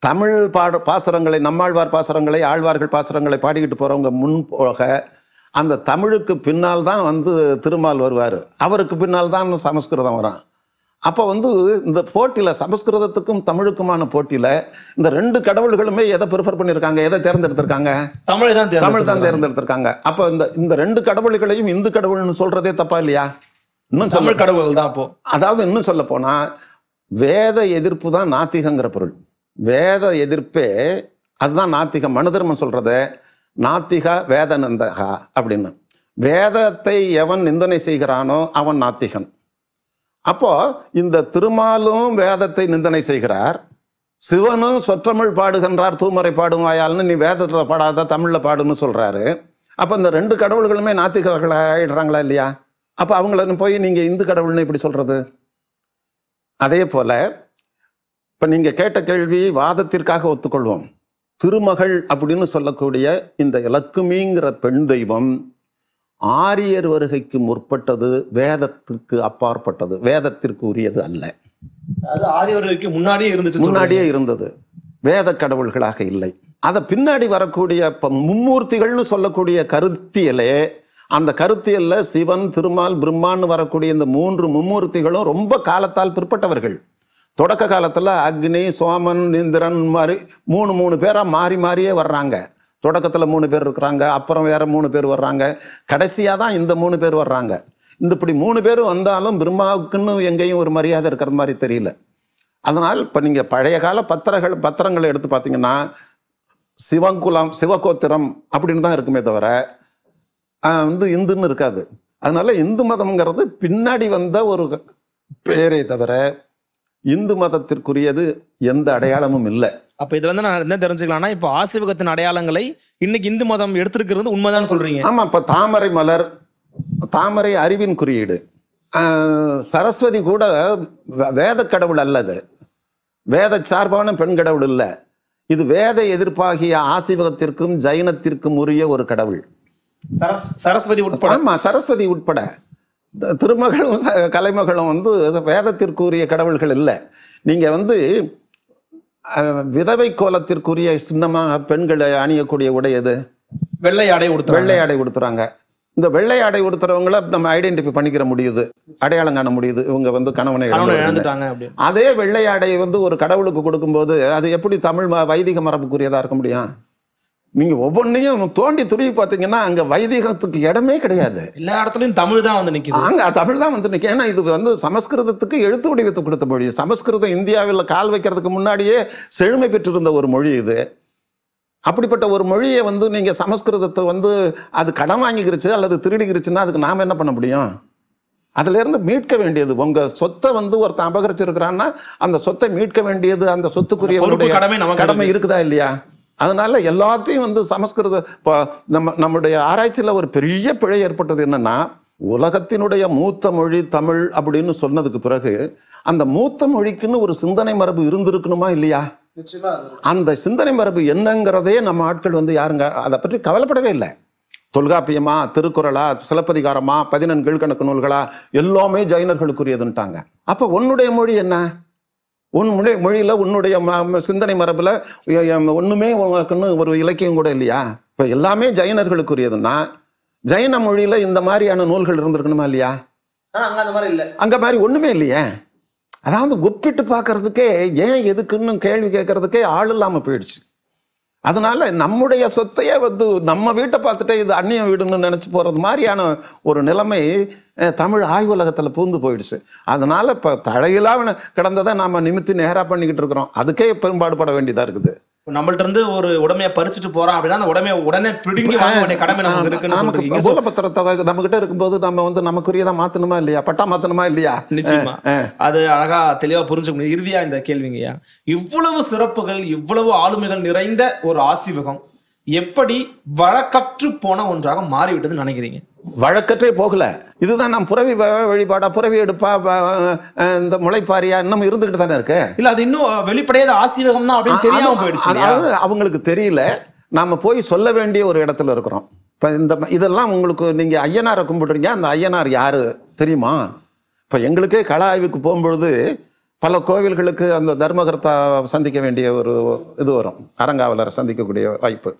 தமிழ் பாட பாசுரங்களை நம்மாழ்வார் பாசுரங்களை ஆழ்வார்கள் பாசுரங்களை பாடிக்கிட்டு போகிறவங்க முன் போக அந்த தமிழுக்கு பின்னால் தான் வந்து திருமால் வருவார் அவருக்கு பின்னால் தான் சமஸ்கிருதம் வரும் அப்போ வந்து இந்த போட்டியில் சமஸ்கிருதத்துக்கும் தமிழுக்குமான போட்டியில் இந்த ரெண்டு கடவுள்களுமே எதை ப்ரிஃபர் பண்ணியிருக்காங்க எதை தேர்ந்தெடுத்திருக்காங்க தமிழ் தான் தமிழ் தான் தேர்ந்தெடுத்திருக்காங்க அப்போ இந்த இந்த ரெண்டு கடவுள்களையும் இந்து கடவுள்னு சொல்கிறதே தப்பா இல்லையா
இன்னும் தமிழ் கடவுள் தான் அப்போ
அதாவது இன்னும் சொல்ல போனால் வேத எதிர்ப்பு தான் நாத்திகங்கிற பொருள் வேத எதிர்ப்பே அதுதான் நாத்திக மனுதர்மன் சொல்கிறத நாத்திகா வேத நந்தகா அப்படின்னு வேதத்தை எவன் நிந்தனை செய்கிறானோ அவன் நாத்திகன் அப்போது இந்த திருமாலும் வேதத்தை நிந்தனை செய்கிறார் சிவனும் சொற்றமிழ் பாடுகின்றார் பாடும் பாடுவாயால்னு நீ வேதத்தில் பாடாத தமிழில் பாடுன்னு சொல்கிறாரு அப்போ இந்த ரெண்டு கடவுள்களுமே நாத்திகர்கள் ஆகிடுறாங்களா இல்லையா அப்போ அவங்கள போய் நீங்கள் இந்து கடவுள்னு இப்படி சொல்கிறது அதே போல் இப்போ நீங்கள் கேட்ட கேள்வி வாதத்திற்காக ஒத்துக்கொள்வோம் திருமகள் அப்படின்னு சொல்லக்கூடிய இந்த இலக்குமிங்கிற பெண் தெய்வம் ஆரியர் வருகைக்கு முற்பட்டது வேதத்திற்கு அப்பாற்பட்டது வேதத்திற்கு உரியது அல்ல ஆரியவர்களுக்கு முன்னாடியே இருந்துச்சு முன்னாடியே இருந்தது வேத கடவுள்களாக இல்லை அதை பின்னாடி வரக்கூடிய மும்மூர்த்திகள்னு சொல்லக்கூடிய கருத்தியலே அந்த கருத்தியல்ல சிவன் திருமால் பிரம்மான்னு வரக்கூடிய இந்த மூன்று மும்மூர்த்திகளும் ரொம்ப காலத்தால் பிற்பட்டவர்கள் தொடக்க காலத்தில் அக்னி சோமன் இந்திரன் மாதிரி மூணு மூணு பேராக மாறி மாறியே வர்றாங்க தொடக்கத்தில் மூணு பேர் இருக்கிறாங்க அப்புறம் வேறு மூணு பேர் வர்றாங்க கடைசியாக தான் இந்த மூணு பேர் வர்றாங்க இந்த இப்படி மூணு பேர் வந்தாலும் பிரம்மாவுக்குன்னு எங்கேயும் ஒரு மரியாதை இருக்கிறது மாதிரி தெரியல அதனால் இப்போ நீங்கள் பழைய கால பத்திரங்கள் பத்திரங்களை எடுத்து பார்த்தீங்கன்னா சிவங்குலம் சிவகோத்திரம் அப்படின்னு தான் இருக்குமே தவிர வந்து இந்துன்னு இருக்காது அதனால் இந்து மதம்ங்கிறது பின்னாடி வந்த ஒரு பேரே தவிர இந்து மதத்திற்குரியது எந்த அடையாளமும் இல்லை
அப்ப இதுல இருந்து நான் என்ன தெரிஞ்சுக்கலாம்னா இப்போ ஆசிவகத்தின் அடையாளங்களை இன்னைக்கு இந்து மதம் எடுத்திருக்கிறது உண்மைதான் சொல்றீங்க
ஆமா இப்ப தாமரை மலர் தாமரை அறிவின் குறியீடு சரஸ்வதி கூட வேத கடவுள் அல்லது வேத சார்பான பெண் கடவுள் இல்லை இது வேத எதிர்ப்பாகிய ஆசிவகத்திற்கும் ஜைனத்திற்கும் உரிய ஒரு கடவுள் சரஸ்வதி உட்பட ஆமா சரஸ்வதி உட்பட திருமகளும் கலைமகளும் வந்து வேதத்திற்குரிய கடவுள்கள் இல்லை நீங்கள் வந்து விதவை கோலத்திற்குரிய சின்னமாக பெண்களை அணியக்கூடிய உடை எது வெள்ளை ஆடை உடுத்து வெள்ளை ஆடை உடுத்துறாங்க இந்த வெள்ளை ஆடை உடுத்துறவங்கள நம்ம ஐடென்டிஃபை பண்ணிக்கிற முடியுது அடையாளம் காண முடியுது இவங்க வந்து கணவனை இழந்துட்டாங்க அதே வெள்ளை ஆடை வந்து ஒரு கடவுளுக்கு கொடுக்கும்போது அது எப்படி தமிழ் வைதிக மரபுக்குரியதாக இருக்க முடியும் நீங்கள் ஒவ்வொன்றையும் தோண்டி துருவி பார்த்தீங்கன்னா அங்கே வைதிகத்துக்கு இடமே கிடையாது
எல்லா இடத்துலையும் தமிழ் தான் வந்து நிற்கிது
அங்கே தமிழ் தான் வந்து நிற்கும் ஏன்னா இது வந்து சமஸ்கிருதத்துக்கு எழுத்து வடிவத்தை கொடுத்த மொழி சமஸ்கிருதம் இந்தியாவில் கால் வைக்கிறதுக்கு முன்னாடியே செழுமை பெற்றிருந்த ஒரு மொழி இது அப்படிப்பட்ட ஒரு மொழியை வந்து நீங்கள் சமஸ்கிருதத்தை வந்து அது கடன் வாங்கிக்கிருச்சு அல்லது திருடிக்கிருச்சுன்னா அதுக்கு நாம் என்ன பண்ண முடியும் இருந்து மீட்க வேண்டியது உங்கள் சொத்தை வந்து ஒருத்தன் அபகரிச்சிருக்கிறான்னா அந்த சொத்தை மீட்க வேண்டியது அந்த சொத்துக்குரிய கடமை இருக்குதா இல்லையா அதனால் எல்லாத்தையும் வந்து சமஸ்கிருத இப்போ நம்ம நம்முடைய ஆராய்ச்சியில் ஒரு பெரிய பிழை ஏற்பட்டது என்னென்னா உலகத்தினுடைய மூத்த மொழி தமிழ் அப்படின்னு சொன்னதுக்கு பிறகு அந்த மூத்த மொழிக்குன்னு ஒரு சிந்தனை மரபு இருந்திருக்கணுமா இல்லையா அந்த சிந்தனை மரபு என்னங்கிறதே நம்ம ஆட்கள் வந்து யாருங்க அதை பற்றி கவலைப்படவே இல்லை தொல்காப்பியமா திருக்குறளா சிலப்பதிகாரமா பதினெண் கீழ்கணக்கு நூல்களா எல்லாமே ஜைனர்களுக்குரியதுன்ட்டாங்க அப்போ உன்னுடைய மொழி என்ன உன் மொழி மொழியில் உன்னுடைய சிந்தனை மரபில் ஒன்றுமே உனக்குன்னு ஒரு இலக்கியம் கூட இல்லையா இப்போ எல்லாமே ஜைனர்களுக்குரியதுன்னா ஜைன மொழியில் இந்த மாதிரியான நூல்கள் இருந்திருக்கணுமா இல்லையா அங்கே மாதிரி ஒன்றுமே இல்லையே அதாவது ஒப்பிட்டு பார்க்கறதுக்கே ஏன் எதுக்குன்னு கேள்வி கேட்கறதுக்கே ஆள் இல்லாமல் போயிடுச்சு அதனால் நம்முடைய சொத்தையே வந்து நம்ம வீட்டை பார்த்துட்டே இது அந்நிய வீடுன்னு நினச்சி போகிறது மாதிரியான ஒரு நிலைமை தமிழ் ஆய்வுலகத்தில் பூந்து போயிடுச்சு அதனால் இப்போ தடையிலாக கிடந்ததை நாம் நிமித்தி நேராக பண்ணிக்கிட்டு இருக்கிறோம் அதுக்கே பெரும்பாடுபட வேண்டியதாக இருக்குது
நம்மள்ட்ட இருந்து ஒரு உடமைய பறிச்சுட்டு போறோம் அப்படின்னா அந்த உடமைய உடனே பிடுங்கி வாங்க வேண்டிய கடமை நமக்கு இருக்குன்னு சொல்றீங்க சோழ
பத்திரத்தை நம்ம கிட்ட இருக்கும்போது நம்ம வந்து நமக்குரியதான் மாத்தணுமா இல்லையா பட்டா மாத்தணுமா இல்லையா நிச்சயமா
அது அழகா தெளிவா புரிஞ்சுக்க முடியும் இறுதியா இந்த கேள்விங்கய்யா இவ்வளவு சிறப்புகள் இவ்வளவு ஆளுமைகள் நிறைந்த ஒரு ஆசிவகம் எப்படி வழக்கற்று போன ஒன்றாக மாறிவிட்டதுன்னு
நினைக்கிறீங்க வழக்கற்றே போகல இதுதான் நான் புறவி வழிபாடா புறவி எடுப்பா இந்த முளைப்பாரியா இன்னும் இருந்துகிட்டு தானே இருக்கு
இல்ல அது இன்னும் வெளிப்படையாத ஆசீர்வகம் தான் அப்படின்னு தெரியாம போயிடுச்சு அதாவது
அவங்களுக்கு தெரியல நாம போய் சொல்ல வேண்டிய ஒரு இடத்துல இருக்கிறோம் இப்போ இந்த இதெல்லாம் உங்களுக்கு நீங்கள் ஐயனாரை கும்பிடுறீங்க அந்த ஐயனார் யார் தெரியுமா இப்போ எங்களுக்கே கல ஆய்வுக்கு போகும்பொழுது பல கோவில்களுக்கு அந்த தர்மகர்த்தா சந்திக்க வேண்டிய ஒரு இது வரும் அரங்காவலரை சந்திக்கக்கூடிய வாய்ப்பு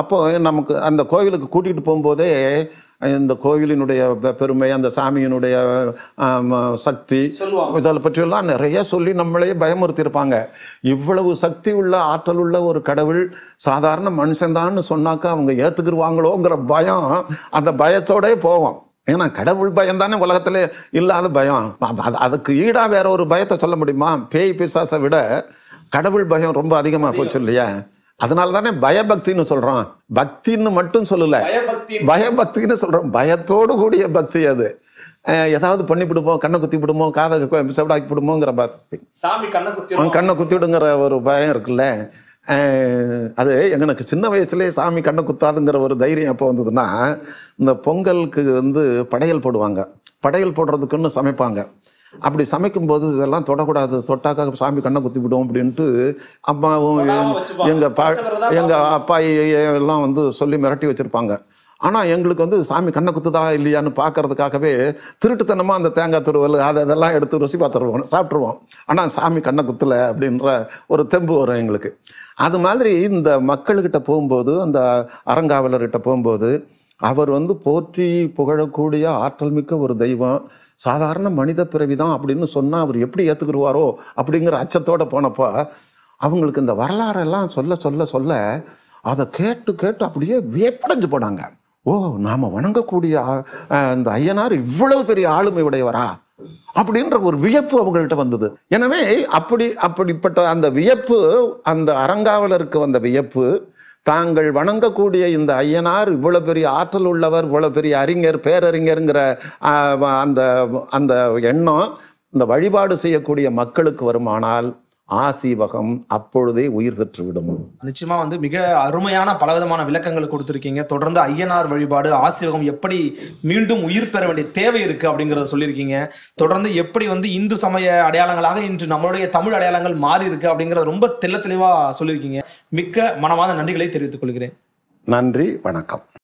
அப்போது நமக்கு அந்த கோவிலுக்கு கூட்டிகிட்டு போகும்போதே இந்த கோவிலினுடைய பெருமை அந்த சாமியினுடைய சக்தி இதை பற்றியெல்லாம் நிறைய சொல்லி நம்மளே பயமுறுத்தியிருப்பாங்க இவ்வளவு சக்தி உள்ள ஆற்றல் உள்ள ஒரு கடவுள் சாதாரண மனுஷன்தான்னு சொன்னாக்கா அவங்க ஏற்றுக்குருவாங்களோங்கிற பயம் அந்த பயத்தோடே போவோம் ஏன்னா கடவுள் பயம் தானே உலகத்தில் இல்லாத பயம் அதுக்கு ஈடாக வேற ஒரு பயத்தை சொல்ல முடியுமா பேய் பிசாசை விட கடவுள் பயம் ரொம்ப அதிகமாக போச்சு இல்லையா அதனால தானே பயபக்தின்னு சொல்கிறோம் பக்தின்னு மட்டும் சொல்லலை பயபக்தின்னு சொல்கிறோம் பயத்தோடு கூடிய பக்தி அது ஏதாவது பண்ணி விடுமோ கண்ணை குத்தி விடுமோ காதை செவடாக்கி விடுமோங்கிற பக்தி கண்ணை குத்தி விடுங்கிற ஒரு பயம் இருக்குல்ல அது எனக்கு சின்ன வயசுலேயே சாமி கண்ணை குத்தாதுங்கிற ஒரு தைரியம் எப்போ வந்ததுன்னா இந்த பொங்கலுக்கு வந்து படையல் போடுவாங்க படையல் போடுறதுக்குன்னு சமைப்பாங்க அப்படி சமைக்கும்போது இதெல்லாம் தொடக்கூடாது தொட்டாக்காக சாமி கண்ணை குத்தி விடும் அப்படின்ட்டு அம்மாவும் எங்கள் பா எங்கள் அப்பா எல்லாம் வந்து சொல்லி மிரட்டி வச்சுருப்பாங்க ஆனால் எங்களுக்கு வந்து சாமி கண்ணை குத்துதா இல்லையான்னு பார்க்கறதுக்காகவே திருட்டுத்தனமாக அந்த தேங்காய் துருவல் அதை இதெல்லாம் எடுத்து ருசி பார்த்துருவோம் சாப்பிட்ருவோம் ஆனால் சாமி கண்ணை குத்தலை அப்படின்ற ஒரு தெம்பு வரும் எங்களுக்கு அது மாதிரி இந்த மக்கள்கிட்ட போகும்போது அந்த அறங்காவலர்கிட்ட போகும்போது அவர் வந்து போற்றி புகழக்கூடிய ஆற்றல் மிக்க ஒரு தெய்வம் சாதாரண மனித பிறவிதான் அப்படின்னு சொன்னால் அவர் எப்படி ஏற்றுக்குருவாரோ அப்படிங்கிற அச்சத்தோடு போனப்போ அவங்களுக்கு இந்த வரலாறெல்லாம் சொல்ல சொல்ல சொல்ல அதை கேட்டு கேட்டு அப்படியே வியப்படைஞ்சு போனாங்க ஓ நாம் வணங்கக்கூடிய இந்த ஐயனார் இவ்வளவு பெரிய ஆளுமை உடையவரா அப்படின்ற ஒரு வியப்பு அவங்கள்ட்ட வந்தது எனவே அப்படி அப்படிப்பட்ட அந்த வியப்பு அந்த அரங்காவலருக்கு வந்த வியப்பு தாங்கள் வணங்கக்கூடிய இந்த ஐயனார் இவ்வளோ பெரிய ஆற்றல் உள்ளவர் இவ்வளோ பெரிய அறிஞர் பேரறிஞருங்கிற அந்த அந்த எண்ணம் இந்த வழிபாடு செய்யக்கூடிய மக்களுக்கு வருமானால் ஆசீவகம் அப்பொழுதே உயிர் பெற்றுவிடும்
நிச்சயமா வந்து மிக அருமையான பலவிதமான விளக்கங்கள் கொடுத்துருக்கீங்க தொடர்ந்து ஐயனார் வழிபாடு ஆசீவகம் எப்படி மீண்டும் உயிர் பெற வேண்டிய தேவை இருக்கு அப்படிங்கிறத சொல்லியிருக்கீங்க தொடர்ந்து எப்படி வந்து இந்து சமய அடையாளங்களாக இன்று நம்மளுடைய தமிழ் அடையாளங்கள் மாறி இருக்கு அப்படிங்கிறத ரொம்ப தெல்ல தெளிவா சொல்லியிருக்கீங்க மிக்க மனவாத நன்றிகளை தெரிவித்துக் கொள்கிறேன்
நன்றி வணக்கம்